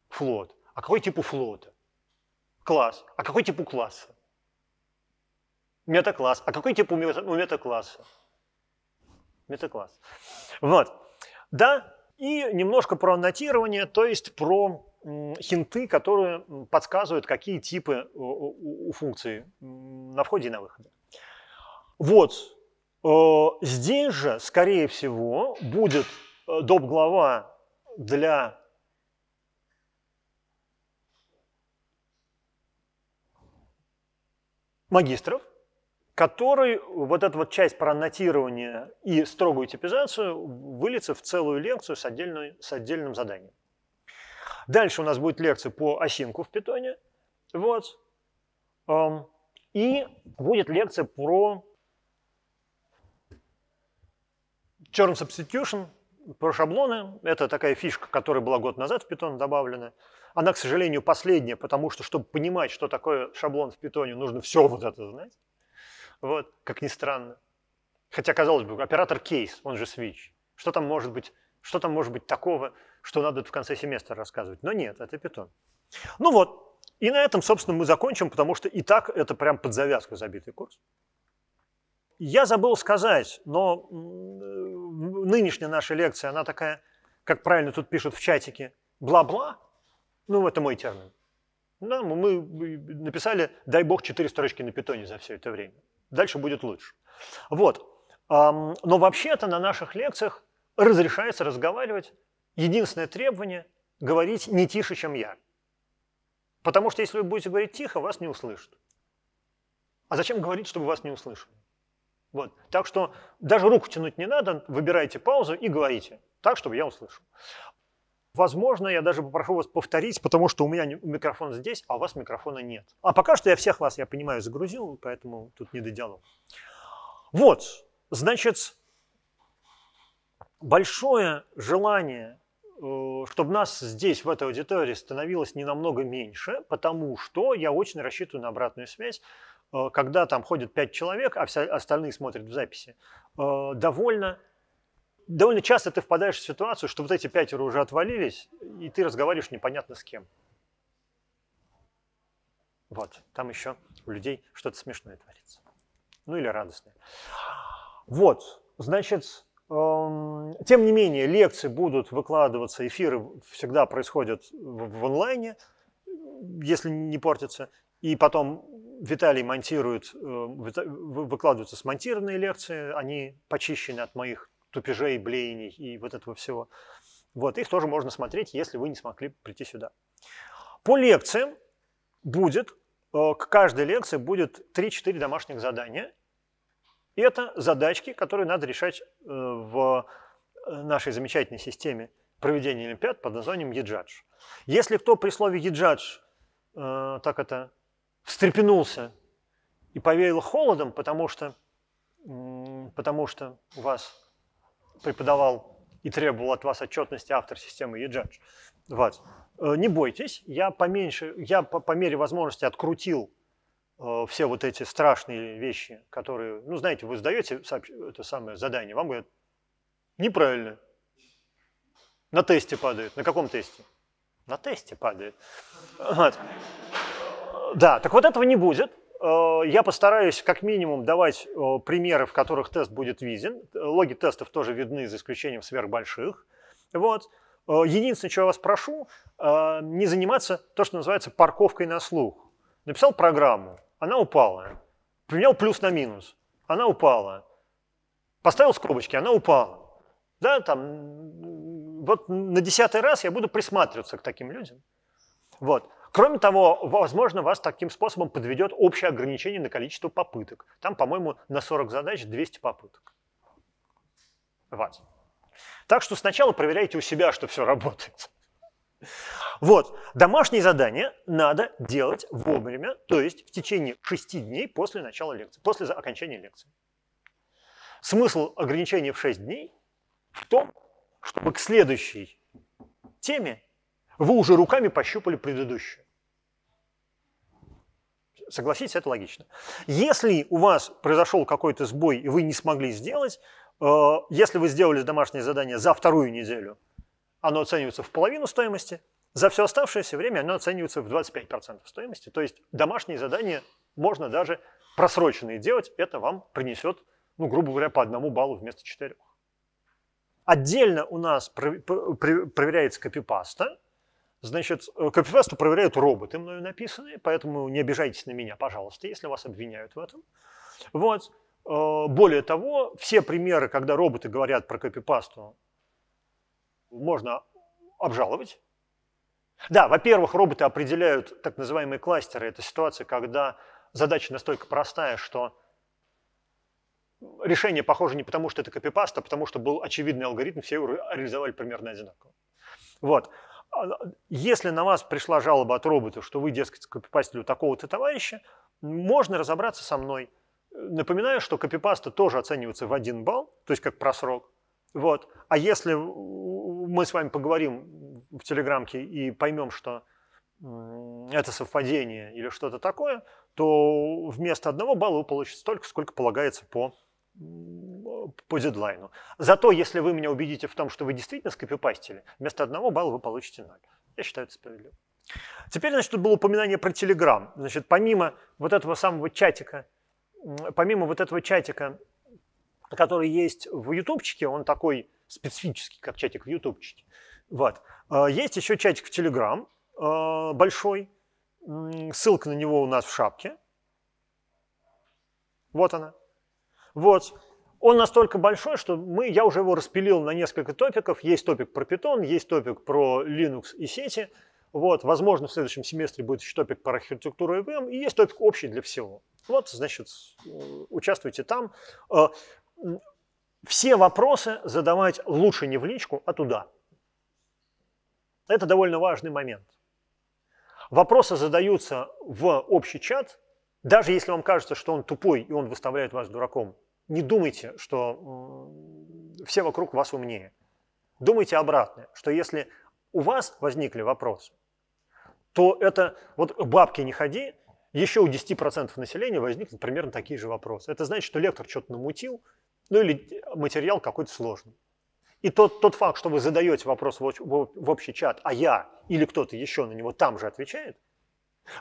флот. А какой тип у флота? Класс. А какой типу класса? Метакласс. А какой тип у метакласса? Метакласс. Вот. Да, и немножко про аннотирование, то есть про хинты, которые подсказывают, какие типы э, у функции на входе и на выходе. Вот. Э, здесь же, скорее всего, будет э, доп. глава для магистров, который вот эта вот часть про аннотирование и строгую типизацию выльется в целую лекцию с, отдельной, с отдельным заданием. Дальше у нас будет лекция по осинку в питоне. Вот. Эм, и будет лекция про Churn Substitution, про шаблоны. Это такая фишка, которая была год назад в питон добавлена. Она, к сожалению, последняя, потому что, чтобы понимать, что такое шаблон в питоне, нужно все вот это знать. Вот, как ни странно. Хотя, казалось бы, оператор кейс, он же switch. Что там может быть, что там может быть такого, что надо в конце семестра рассказывать? Но нет, это питон. Ну вот, и на этом, собственно, мы закончим, потому что и так это прям под завязку забитый курс. Я забыл сказать, но нынешняя наша лекция, она такая, как правильно тут пишут в чатике, бла-бла, ну, это мой термин. Да, ну, мы написали, дай бог, 4 строчки на питоне за все это время. Дальше будет лучше. Вот. Но вообще-то на наших лекциях разрешается разговаривать. Единственное требование – говорить не тише, чем я. Потому что если вы будете говорить тихо, вас не услышат. А зачем говорить, чтобы вас не услышали? Вот. Так что даже руку тянуть не надо, выбирайте паузу и говорите так, чтобы я услышал. Возможно, я даже попрошу вас повторить, потому что у меня микрофон здесь, а у вас микрофона нет. А пока что я всех вас, я понимаю, загрузил, поэтому тут не до диалога. Вот, значит, большое желание, э, чтобы нас здесь, в этой аудитории, становилось не намного меньше, потому что я очень рассчитываю на обратную связь, э, когда там ходит пять человек, а все остальные смотрят в записи, э, довольно довольно часто ты впадаешь в ситуацию, что вот эти пятеро уже отвалились, и ты разговариваешь непонятно с кем. Вот, там еще у людей что-то смешное творится. Ну или радостное. Вот, значит, эм, тем не менее, лекции будут выкладываться, эфиры всегда происходят в, онлайне, если не портятся. И потом Виталий монтирует, э, выкладываются смонтированные лекции, они почищены от моих тупежей, блеяний и вот этого всего. Вот, их тоже можно смотреть, если вы не смогли прийти сюда. По лекциям будет, э, к каждой лекции будет 3-4 домашних задания. И это задачки, которые надо решать э, в э, нашей замечательной системе проведения Олимпиад под названием Еджадж. Если кто при слове Еджадж так это встрепенулся и повеяло холодом, потому что, потому что у вас преподавал и требовал от вас отчетности автор системы eJudge. Вот. Э, не бойтесь, я, поменьше, я по, по мере возможности открутил э, все вот эти страшные вещи, которые, ну, знаете, вы сдаете сообщ... это самое задание, вам говорят, неправильно, на тесте падает. На каком тесте? На тесте падает. Вот. Да, так вот этого не будет. Э, я постараюсь как минимум давать э, примеры, в которых тест будет виден. Логи тестов тоже видны, за исключением сверхбольших. Вот. Э, единственное, чего я вас прошу, не заниматься то, что называется парковкой на слух. Написал программу, она упала. Применял плюс на минус, она упала. Поставил скобочки, она упала. Да, там, вот на десятый раз я буду присматриваться к таким людям. Вот. Кроме того, возможно, вас таким способом подведет общее ограничение на количество попыток. Там, по-моему, на 40 задач 200 попыток. Ватт. Так что сначала проверяйте у себя, что все работает. Вот, домашние задания надо делать вовремя, то есть в течение 6 дней после начала лекции, после окончания лекции. Смысл ограничения в 6 дней в том, чтобы к следующей теме вы уже руками пощупали предыдущую. Согласитесь, это логично. Если у вас произошел какой-то сбой, и вы не смогли сделать, э, если вы сделали домашнее задание за вторую неделю, оно оценивается в половину стоимости, за все оставшееся время оно оценивается в 25% стоимости. То есть домашние задания можно даже просроченные делать, это вам принесет, ну, грубо говоря, по одному баллу вместо четырех. Отдельно у нас проверяется копипаста. Значит, э, копипасту проверяют роботы, мною написанные, поэтому не обижайтесь на меня, пожалуйста, если вас обвиняют в этом. Вот. Э, более того, все примеры, когда роботы говорят про копипасту, можно обжаловать. Да, во-первых, роботы определяют так называемые кластеры. Это ситуация, когда задача настолько простая, что решение похоже не потому, что это копипаст, а потому, что был очевидный алгоритм, все его реализовали примерно одинаково. Вот если на вас пришла жалоба от робота, что вы, дескать, копипастили у такого-то товарища, можно разобраться со мной. Напоминаю, что копипаста тоже оценивается в один балл, то есть как просрок. Вот. А если мы с вами поговорим в Телеграмке и поймем, что это совпадение или что-то такое, то вместо одного балла вы получите столько, сколько полагается по по дедлайну. Зато, если вы меня убедите в том, что вы действительно скопипастили, вместо одного балла вы получите ноль. Я считаю это справедливо. Теперь, значит, тут было упоминание про Telegram. Значит, помимо вот этого самого чатика, помимо вот этого чатика, который есть в ютубчике, он такой специфический, как чатик в ютубчике. Вот. Э, есть еще чатик в Telegram э, большой. Ссылка на него у нас в шапке. Вот она. Вот. Он настолько большой, что мы, я уже его распилил на несколько топиков. Есть топик про Python, есть топик про Linux и сети. Вот, возможно, в следующем семестре будет еще топик про архитектуру ИВМ, и есть топик общий для всего. Вот, значит, э, участвуйте там. Э, все вопросы задавать лучше не в личку, а туда. Это довольно важный момент. Вопросы задаются в общий чат, даже если вам кажется, что он тупой и он выставляет вас дураком не думайте, что все вокруг вас умнее. Думайте обратное, что если у вас возникли вопросы, то это вот бабки не ходи, еще у 10% населения возникнут примерно такие же вопросы. Это значит, что лектор что-то намутил, ну или материал какой-то сложный. И тот, тот факт, что вы задаете вопрос в, в, в общий чат, а я или кто-то еще на него там же отвечает,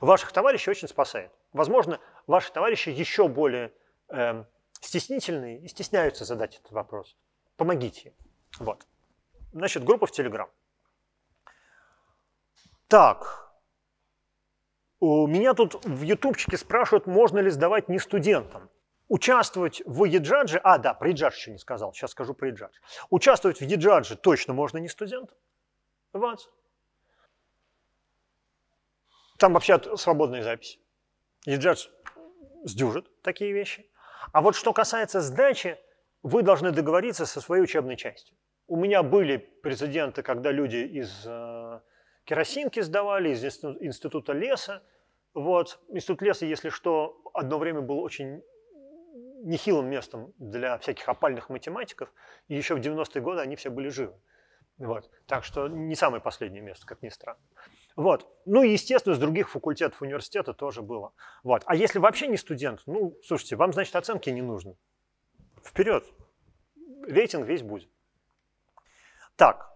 ваших товарищей очень спасает. Возможно, ваши товарищи еще более эм, стеснительные и стесняются задать этот вопрос. Помогите. Вот. Значит, группа в Телеграм. Так. У меня тут в ютубчике спрашивают, можно ли сдавать не студентам. Участвовать в еджадже, а, да, про еджадж еще не сказал, сейчас скажу про еджадж. Участвовать в еджадже точно можно не студентам. Вот. Там вообще свободная запись. Еджадж сдюжит такие вещи. А вот что касается сдачи, вы должны договориться со своей учебной частью. У меня были прецеденты, когда люди из э, керосинки сдавали, из института леса. Вот. Институт леса, если что, одно время был очень нехилым местом для всяких опальных математиков, и еще в 90-е годы они все были живы. Вот. Так что не самое последнее место, как ни странно. Вот. Ну и, естественно, с других факультетов университета тоже было. Вот. А если вообще не студент, ну, слушайте, вам, значит, оценки не нужны. Вперед. Рейтинг весь будет. Так,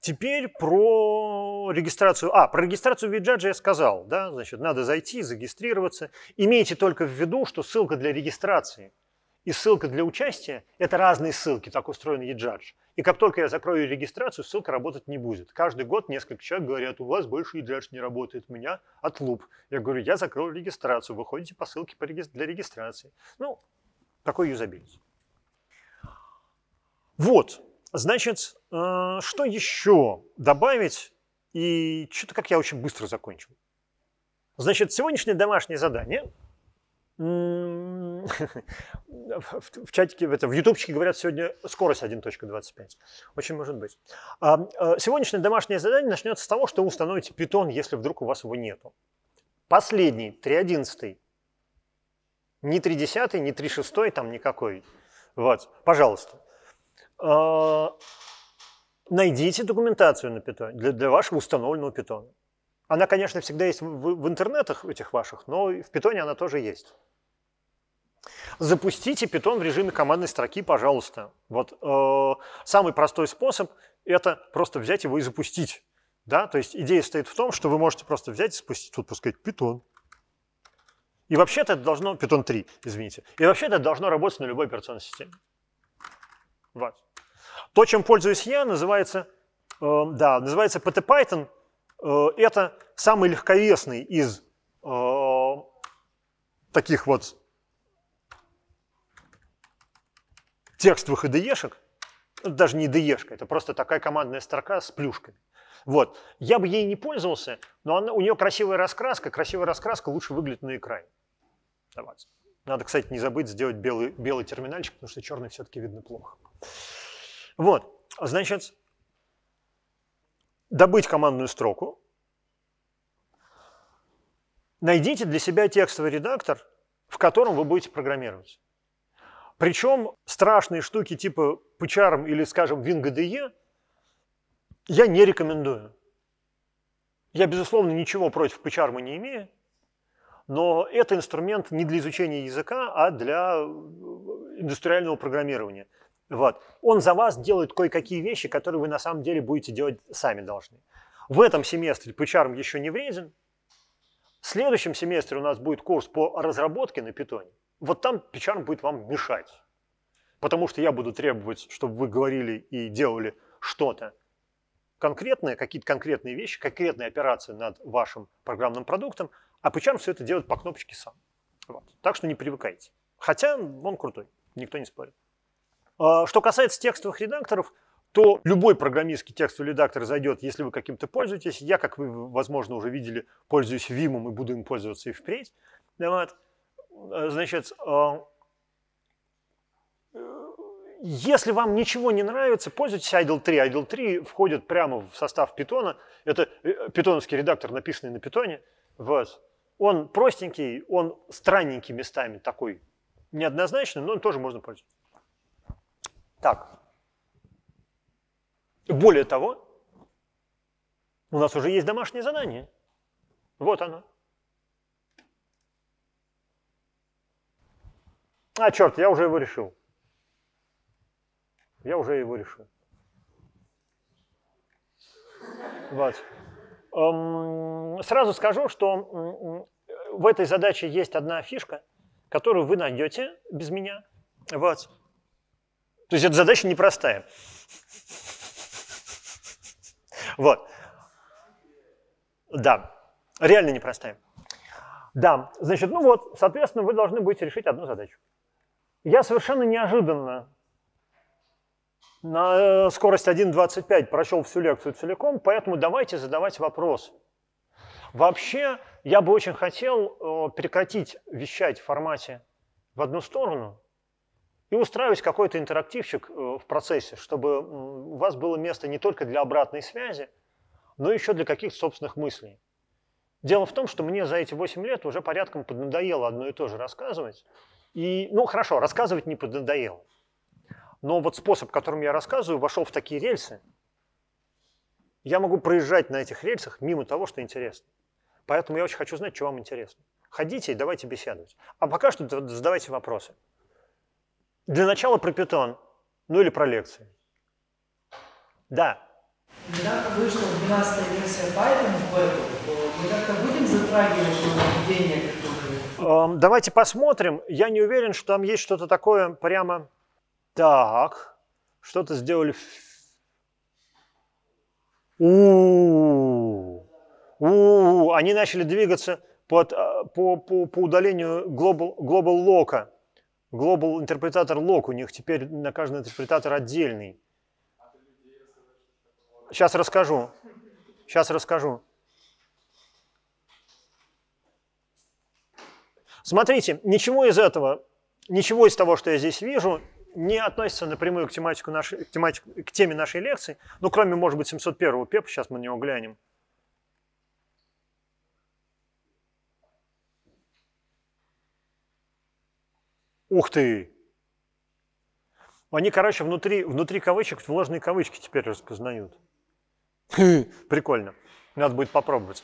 Теперь про регистрацию. А, про регистрацию в я сказал. Да? Значит, надо зайти, зарегистрироваться. Имейте только в виду, что ссылка для регистрации и ссылка для участия – это разные ссылки, так устроен eJudge. И как только я закрою регистрацию, ссылка работать не будет. Каждый год несколько человек говорят, у вас больше eJudge не работает, меня отлуп. Я говорю, я закрыл регистрацию, выходите по ссылке для регистрации. Ну, такой юзабилити. Вот, значит, э, что еще добавить? И что-то как я очень быстро закончил. Значит, сегодняшнее домашнее задание – в чатике, в, это, в ютубчике говорят сегодня скорость 1.25. Очень может быть. А, а, сегодняшнее домашнее задание начнется с того, что вы установите питон, если вдруг у вас его нету. Последний, 3.11. Не 3.10, не 3.6, там никакой. Вот, пожалуйста. А, найдите документацию на питон, для, для вашего установленного питона. Она, конечно, всегда есть в, в интернетах этих ваших, но в питоне она тоже есть. Запустите Python в режиме командной строки, пожалуйста. Вот э, самый простой способ – это просто взять его и запустить. Да? То есть идея стоит в том, что вы можете просто взять и запустить, Вот, пускать Python. И вообще-то это должно, Python 3, извините. И вообще-то это должно работать на любой операционной системе. Вот. То, чем пользуюсь я, называется, э, да, называется PT-Python. Э, это самый легковесный из э, таких вот текстовых IDE-шек, ну, даже не IDE-шка, это просто такая командная строка с плюшками. Вот. Я бы ей не пользовался, но она, у нее красивая раскраска, красивая раскраска лучше выглядит на экране. Давайте. Надо, кстати, не забыть сделать белый, белый терминальчик, потому что черный все-таки видно плохо. Вот, значит, добыть командную строку. Найдите для себя текстовый редактор, в котором вы будете программировать. Причем страшные штуки типа PCharm или, скажем, WinGDE я не рекомендую. Я, безусловно, ничего против PCharm не имею, но это инструмент не для изучения языка, а для э, индустриального программирования. Вот. Он за вас делает кое-какие вещи, которые вы на самом деле будете делать сами должны. В этом семестре PCharm еще не вреден. В следующем семестре у нас будет курс по разработке на питоне вот там печарь будет вам мешать. Потому что я буду требовать, чтобы вы говорили и делали что-то конкретное, какие-то конкретные вещи, конкретные операции над вашим программным продуктом, а PCharm все это делает по кнопочке сам. Вот. Так что не привыкайте. Хотя он крутой, никто не спорит. А, что касается текстовых редакторов, то любой программистский текстовый редактор зайдет, если вы каким-то пользуетесь. Я, как вы, возможно, уже видели, пользуюсь Vim и буду им пользоваться и впредь. Вот. Э, значит, э, если вам ничего не нравится, пользуйтесь IDLE 3. IDLE 3 входит прямо в состав питона. Это э, питоновский редактор, написанный на питоне. Вот. Он простенький, он странненький местами, такой неоднозначный, но он тоже можно пользоваться. Так. Более того, у нас уже есть домашнее задание. Вот оно. А, черт, я уже его решил. Я уже его решил. Вот. Эм, сразу скажу, что в этой задаче есть одна фишка, которую вы найдете без меня. Вот. То есть эта задача непростая. Вот. Да, реально непростая. Да, значит, ну вот, соответственно, вы должны будете решить одну задачу. Я совершенно неожиданно на э, скорость 1.25 прочел всю лекцию целиком, поэтому давайте задавать вопрос. Вообще, я бы очень хотел э, прекратить вещать в формате в одну сторону и устраивать какой-то интерактивчик э, в процессе, чтобы у вас было место не только для обратной связи, но еще для каких-то собственных мыслей. Дело в том, что мне за эти 8 лет уже порядком поднадоело одно и то же рассказывать, и, ну хорошо, рассказывать не поднадоело. Но вот способ, которым я рассказываю, вошел в такие рельсы. Я могу проезжать на этих рельсах мимо того, что интересно. Поэтому я очень хочу знать, что вам интересно. Ходите и давайте беседовать. А пока что задавайте вопросы. Для начала про питон, ну или про лекции. Да. Недавно вышла 12-я версия Python в Мы как-то будем затрагивать введение Эм, давайте посмотрим. Я не уверен, что там есть что-то такое прямо... Так, что-то сделали... У -у -у Они начали двигаться под, э, по, по, по удалению Global, global Lock. Global интерпретатор Lock у них теперь на каждый интерпретатор отдельный. Сейчас расскажу. Сейчас расскажу. Смотрите, ничего из этого, ничего из того, что я здесь вижу, не относится напрямую к, тематику нашей, к, тематик, к теме нашей лекции, ну, кроме, может быть, 701-го ПЕПа, сейчас мы на него глянем. Ух ты! Они, короче, внутри, внутри кавычек вложенные кавычки теперь распознают. Хм, прикольно. Надо будет попробовать.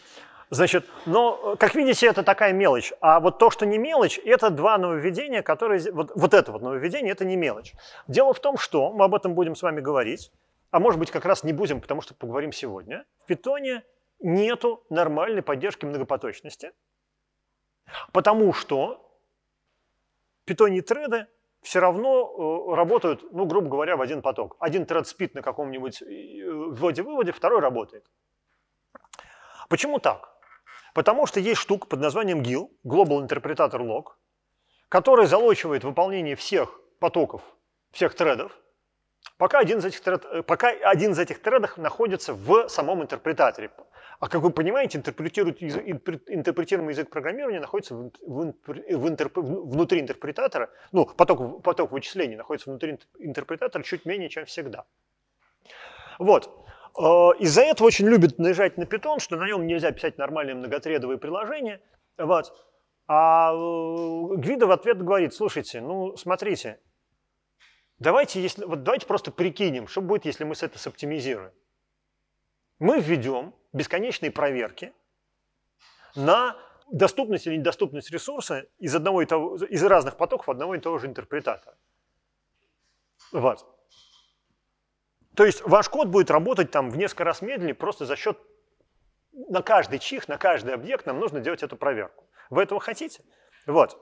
Значит, но, ну, как видите, это такая мелочь. А вот то, что не мелочь, это два нововведения, которые... Вот, вот это вот нововведение, это не мелочь. Дело в том, что мы об этом будем с вами говорить, а может быть, как раз не будем, потому что поговорим сегодня. В питоне нету нормальной поддержки многопоточности, потому что питоне треды все равно э, работают, ну, грубо говоря, в один поток. Один тред спит на каком-нибудь э, вводе-выводе, второй работает. Почему так? Потому что есть штука под названием GIL, Global Interpreter Log, который залочивает выполнение всех потоков, всех тредов, пока один из этих, тред, э, пока один из этих тредов находится в самом интерпретаторе. А как вы понимаете, интерпретируемый язык программирования находится в, в, в интерп, внутри интерпретатора, ну, поток, поток вычислений находится внутри интерпретатора чуть менее, чем всегда. Вот. А, из-за этого очень любят наезжать на питон, что на нем нельзя писать нормальные многотредовые приложения. Вот. А э, Гвида в ответ говорит, слушайте, ну смотрите, давайте, если, вот давайте просто прикинем, что будет, если мы с это соптимизируем. Мы введем бесконечные проверки на доступность или недоступность ресурса из, одного и того, из разных потоков одного и того же интерпретатора. Вот. То есть ваш код будет работать там в несколько раз медленнее просто за счет на каждый чих, на каждый объект нам нужно делать эту проверку. Вы этого хотите? Вот.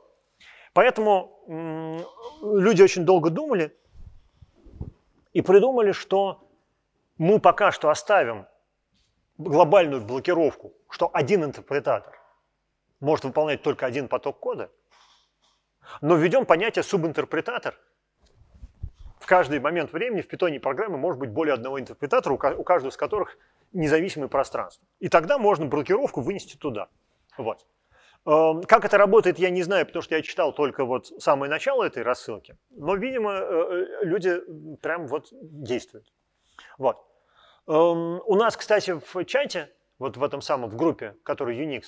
Поэтому люди очень долго думали и придумали, что мы пока что оставим глобальную блокировку, что один интерпретатор может выполнять только один поток кода, но введем понятие субинтерпретатор – каждый момент времени в питоне программы может быть более одного интерпретатора, у каждого из которых независимое пространство. И тогда можно блокировку вынести туда. Вот. Эм, как это работает, я не знаю, потому что я читал только вот самое начало этой рассылки. Но, видимо, э, э, люди прям вот действуют. Вот. Эм, у нас, кстати, в чате, вот в этом самом, в группе, который Unix,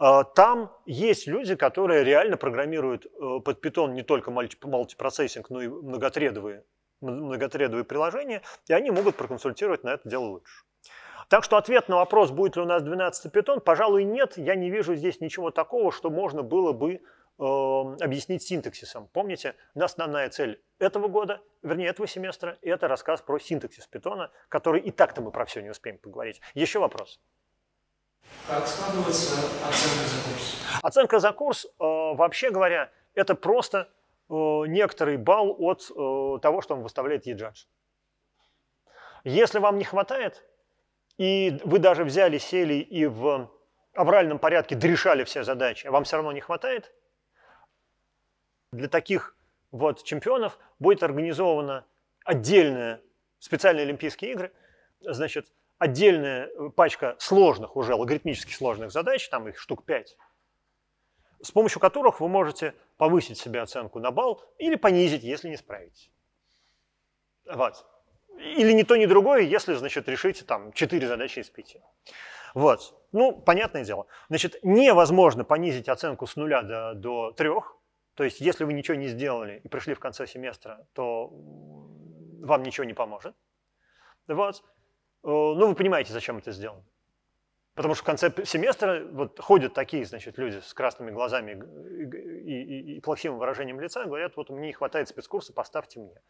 э, там есть люди, которые реально программируют под питон не только мультипроцессинг, но и многотредовые многотрендовые приложения, и они могут проконсультировать на это дело лучше. Так что ответ на вопрос, будет ли у нас 12 питон, пожалуй, нет. Я не вижу здесь ничего такого, что можно было бы э, объяснить синтаксисом. Помните, основная цель этого года, вернее, этого семестра, это рассказ про синтаксис питона, который и так-то мы про все не успеем поговорить. Еще вопрос. Как складывается оценка за курс? Оценка за курс, э, вообще говоря, это просто Э, некоторый балл от э, того, что он выставляет eJudge. Если вам не хватает, и вы даже взяли, сели и в авральном порядке дорешали все задачи, а вам все равно не хватает, для таких вот чемпионов будет организовано отдельные специальные Олимпийские игры, значит, отдельная э, пачка сложных уже, логарифмически сложных задач, там их штук пять с помощью которых вы можете повысить себе оценку на балл или понизить, если не справитесь. Вот. Или ни то, ни другое, если, значит, решите там 4 задачи из 5. Вот. Ну, понятное дело. Значит, невозможно понизить оценку с нуля до, до 3. То есть, если вы ничего не сделали и пришли в конце семестра, то вам ничего не поможет. Вот. Э, ну, вы понимаете, зачем это сделано. Потому что в конце семестра вот ходят такие, значит, люди с красными глазами и, и, и плохим выражением лица, говорят, вот мне не хватает спецкурса, поставьте мне.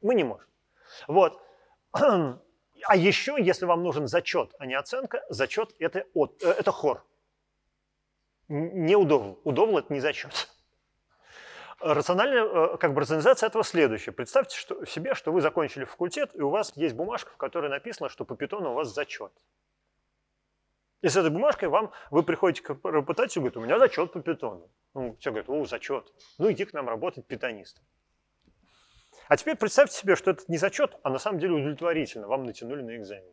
Мы не можем. Вот. А еще, если вам нужен зачет, а не оценка, зачет – это, от, э, это хор. Не удовл. Удовл – это не зачет. Рациональная э, как бы, рационализация этого следующая. Представьте что, себе, что вы закончили факультет, и у вас есть бумажка, в которой написано, что по питону у вас зачет. И с этой бумажкой вам, вы приходите к работодателю и говорите, у меня зачет по питону. Ну, все говорят, о, зачет. Ну, иди к нам работать питонистом. А теперь представьте себе, что это не зачет, а на самом деле удовлетворительно вам натянули на экзамен.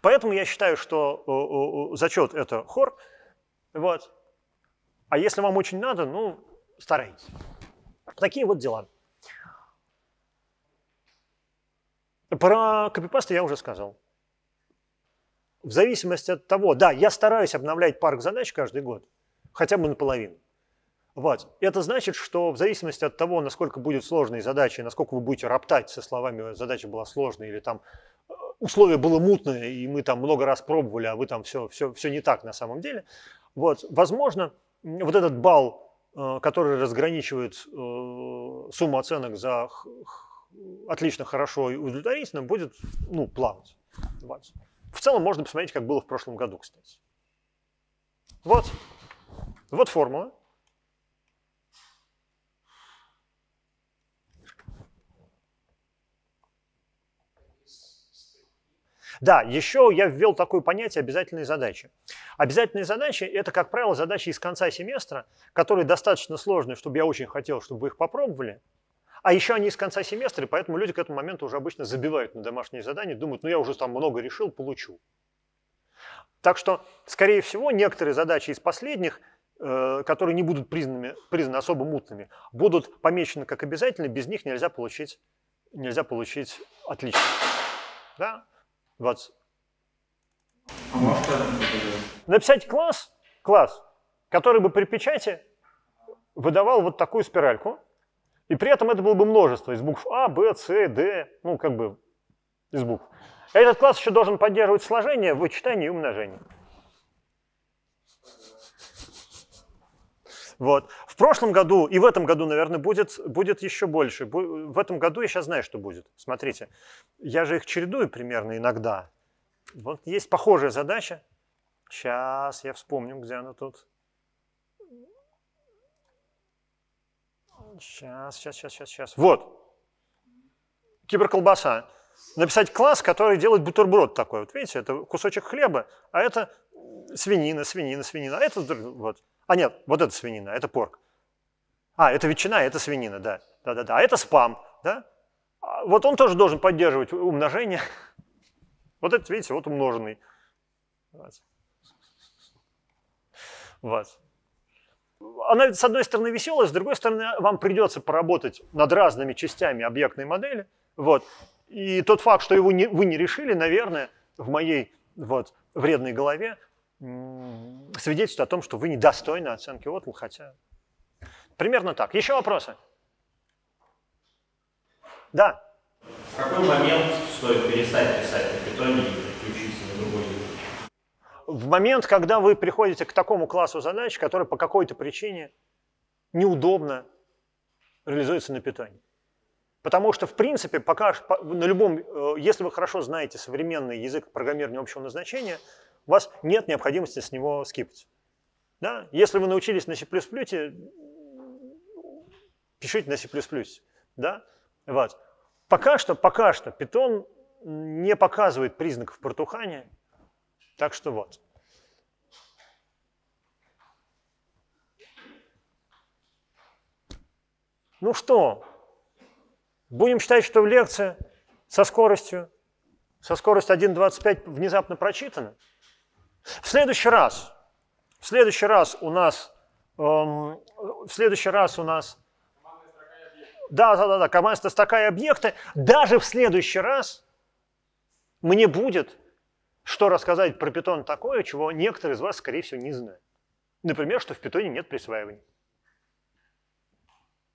Поэтому я считаю, что э, э, э, зачет – это хор. Вот. А если вам очень надо, ну, старайтесь. Такие вот дела. Про копипасты я уже сказал в зависимости от того, да, я стараюсь обновлять парк задач каждый год, хотя бы наполовину. Вот. Это значит, что в зависимости от того, насколько будет сложной задачи, насколько вы будете роптать со словами «задача была сложной или там э, условие было мутное, и мы там много раз пробовали, а вы там все, все, все не так на самом деле, вот, возможно, вот этот балл, э, который разграничивает э, сумму оценок за отлично, хорошо и удовлетворительно, будет ну, плавать. Вот. В целом можно посмотреть, как было в прошлом году, кстати. Вот, вот формула. Да, еще я ввел такое понятие обязательные задачи. Обязательные задачи – это, как правило, задачи из конца семестра, которые достаточно сложные, чтобы я очень хотел, чтобы вы их попробовали, а еще они из конца семестра, и поэтому люди к этому моменту уже обычно забивают на домашние задания, думают, ну я уже там много решил, получу. Так что, скорее всего, некоторые задачи из последних, э, которые не будут признаны, признаны особо мутными, будут помечены как обязательно, без них нельзя получить, нельзя получить отлично. Да? 20. А Написать класс, класс, который бы при печати выдавал вот такую спиральку, и при этом это было бы множество из букв А, Б, С, Д, ну как бы из букв. А этот класс еще должен поддерживать сложение, вычитание и умножение. Вот. В прошлом году и в этом году, наверное, будет, будет еще больше. В этом году я сейчас знаю, что будет. Смотрите, я же их чередую примерно иногда. Вот есть похожая задача. Сейчас я вспомню, где она тут. Сейчас, сейчас, сейчас, сейчас, сейчас. Вот. Киберколбаса. Написать класс, который делает бутерброд такой. Вот видите, это кусочек хлеба, а это свинина, свинина, свинина. А это вот. А нет, вот это свинина, это порк. А, это ветчина, это свинина, да. Да-да-да. А это спам, да? А вот он тоже должен поддерживать умножение. Вот это, видите, вот умноженный. Вот она, с одной стороны, веселая, с другой стороны, вам придется поработать над разными частями объектной модели. Вот. И тот факт, что его не, вы не решили, наверное, в моей вот, вредной голове свидетельствует о том, что вы недостойны оценки Отл, хотя... Примерно так. Еще вопросы? Да. В какой момент стоит перестать писать на питоне в момент, когда вы приходите к такому классу задач, который по какой-то причине неудобно реализуется на питании. Потому что, в принципе, пока на любом, э, если вы хорошо знаете современный язык программирования общего назначения, у вас нет необходимости с него скипать. Да? Если вы научились на C++, пишите на C++. Да? Вот. Пока что, пока что питон не показывает признаков протухания, так что вот. Ну что, будем считать, что лекция со скоростью, со скоростью 1.25 внезапно прочитана? В следующий раз, в следующий раз у нас, эм, в следующий раз у нас, да, да, да, да, команда строка объекты, даже в следующий раз мне будет что рассказать про питон такое, чего некоторые из вас, скорее всего, не знают. Например, что в питоне нет присваивания.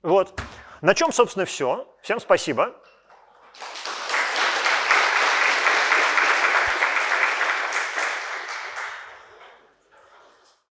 Вот. На чем, собственно, все. Всем спасибо.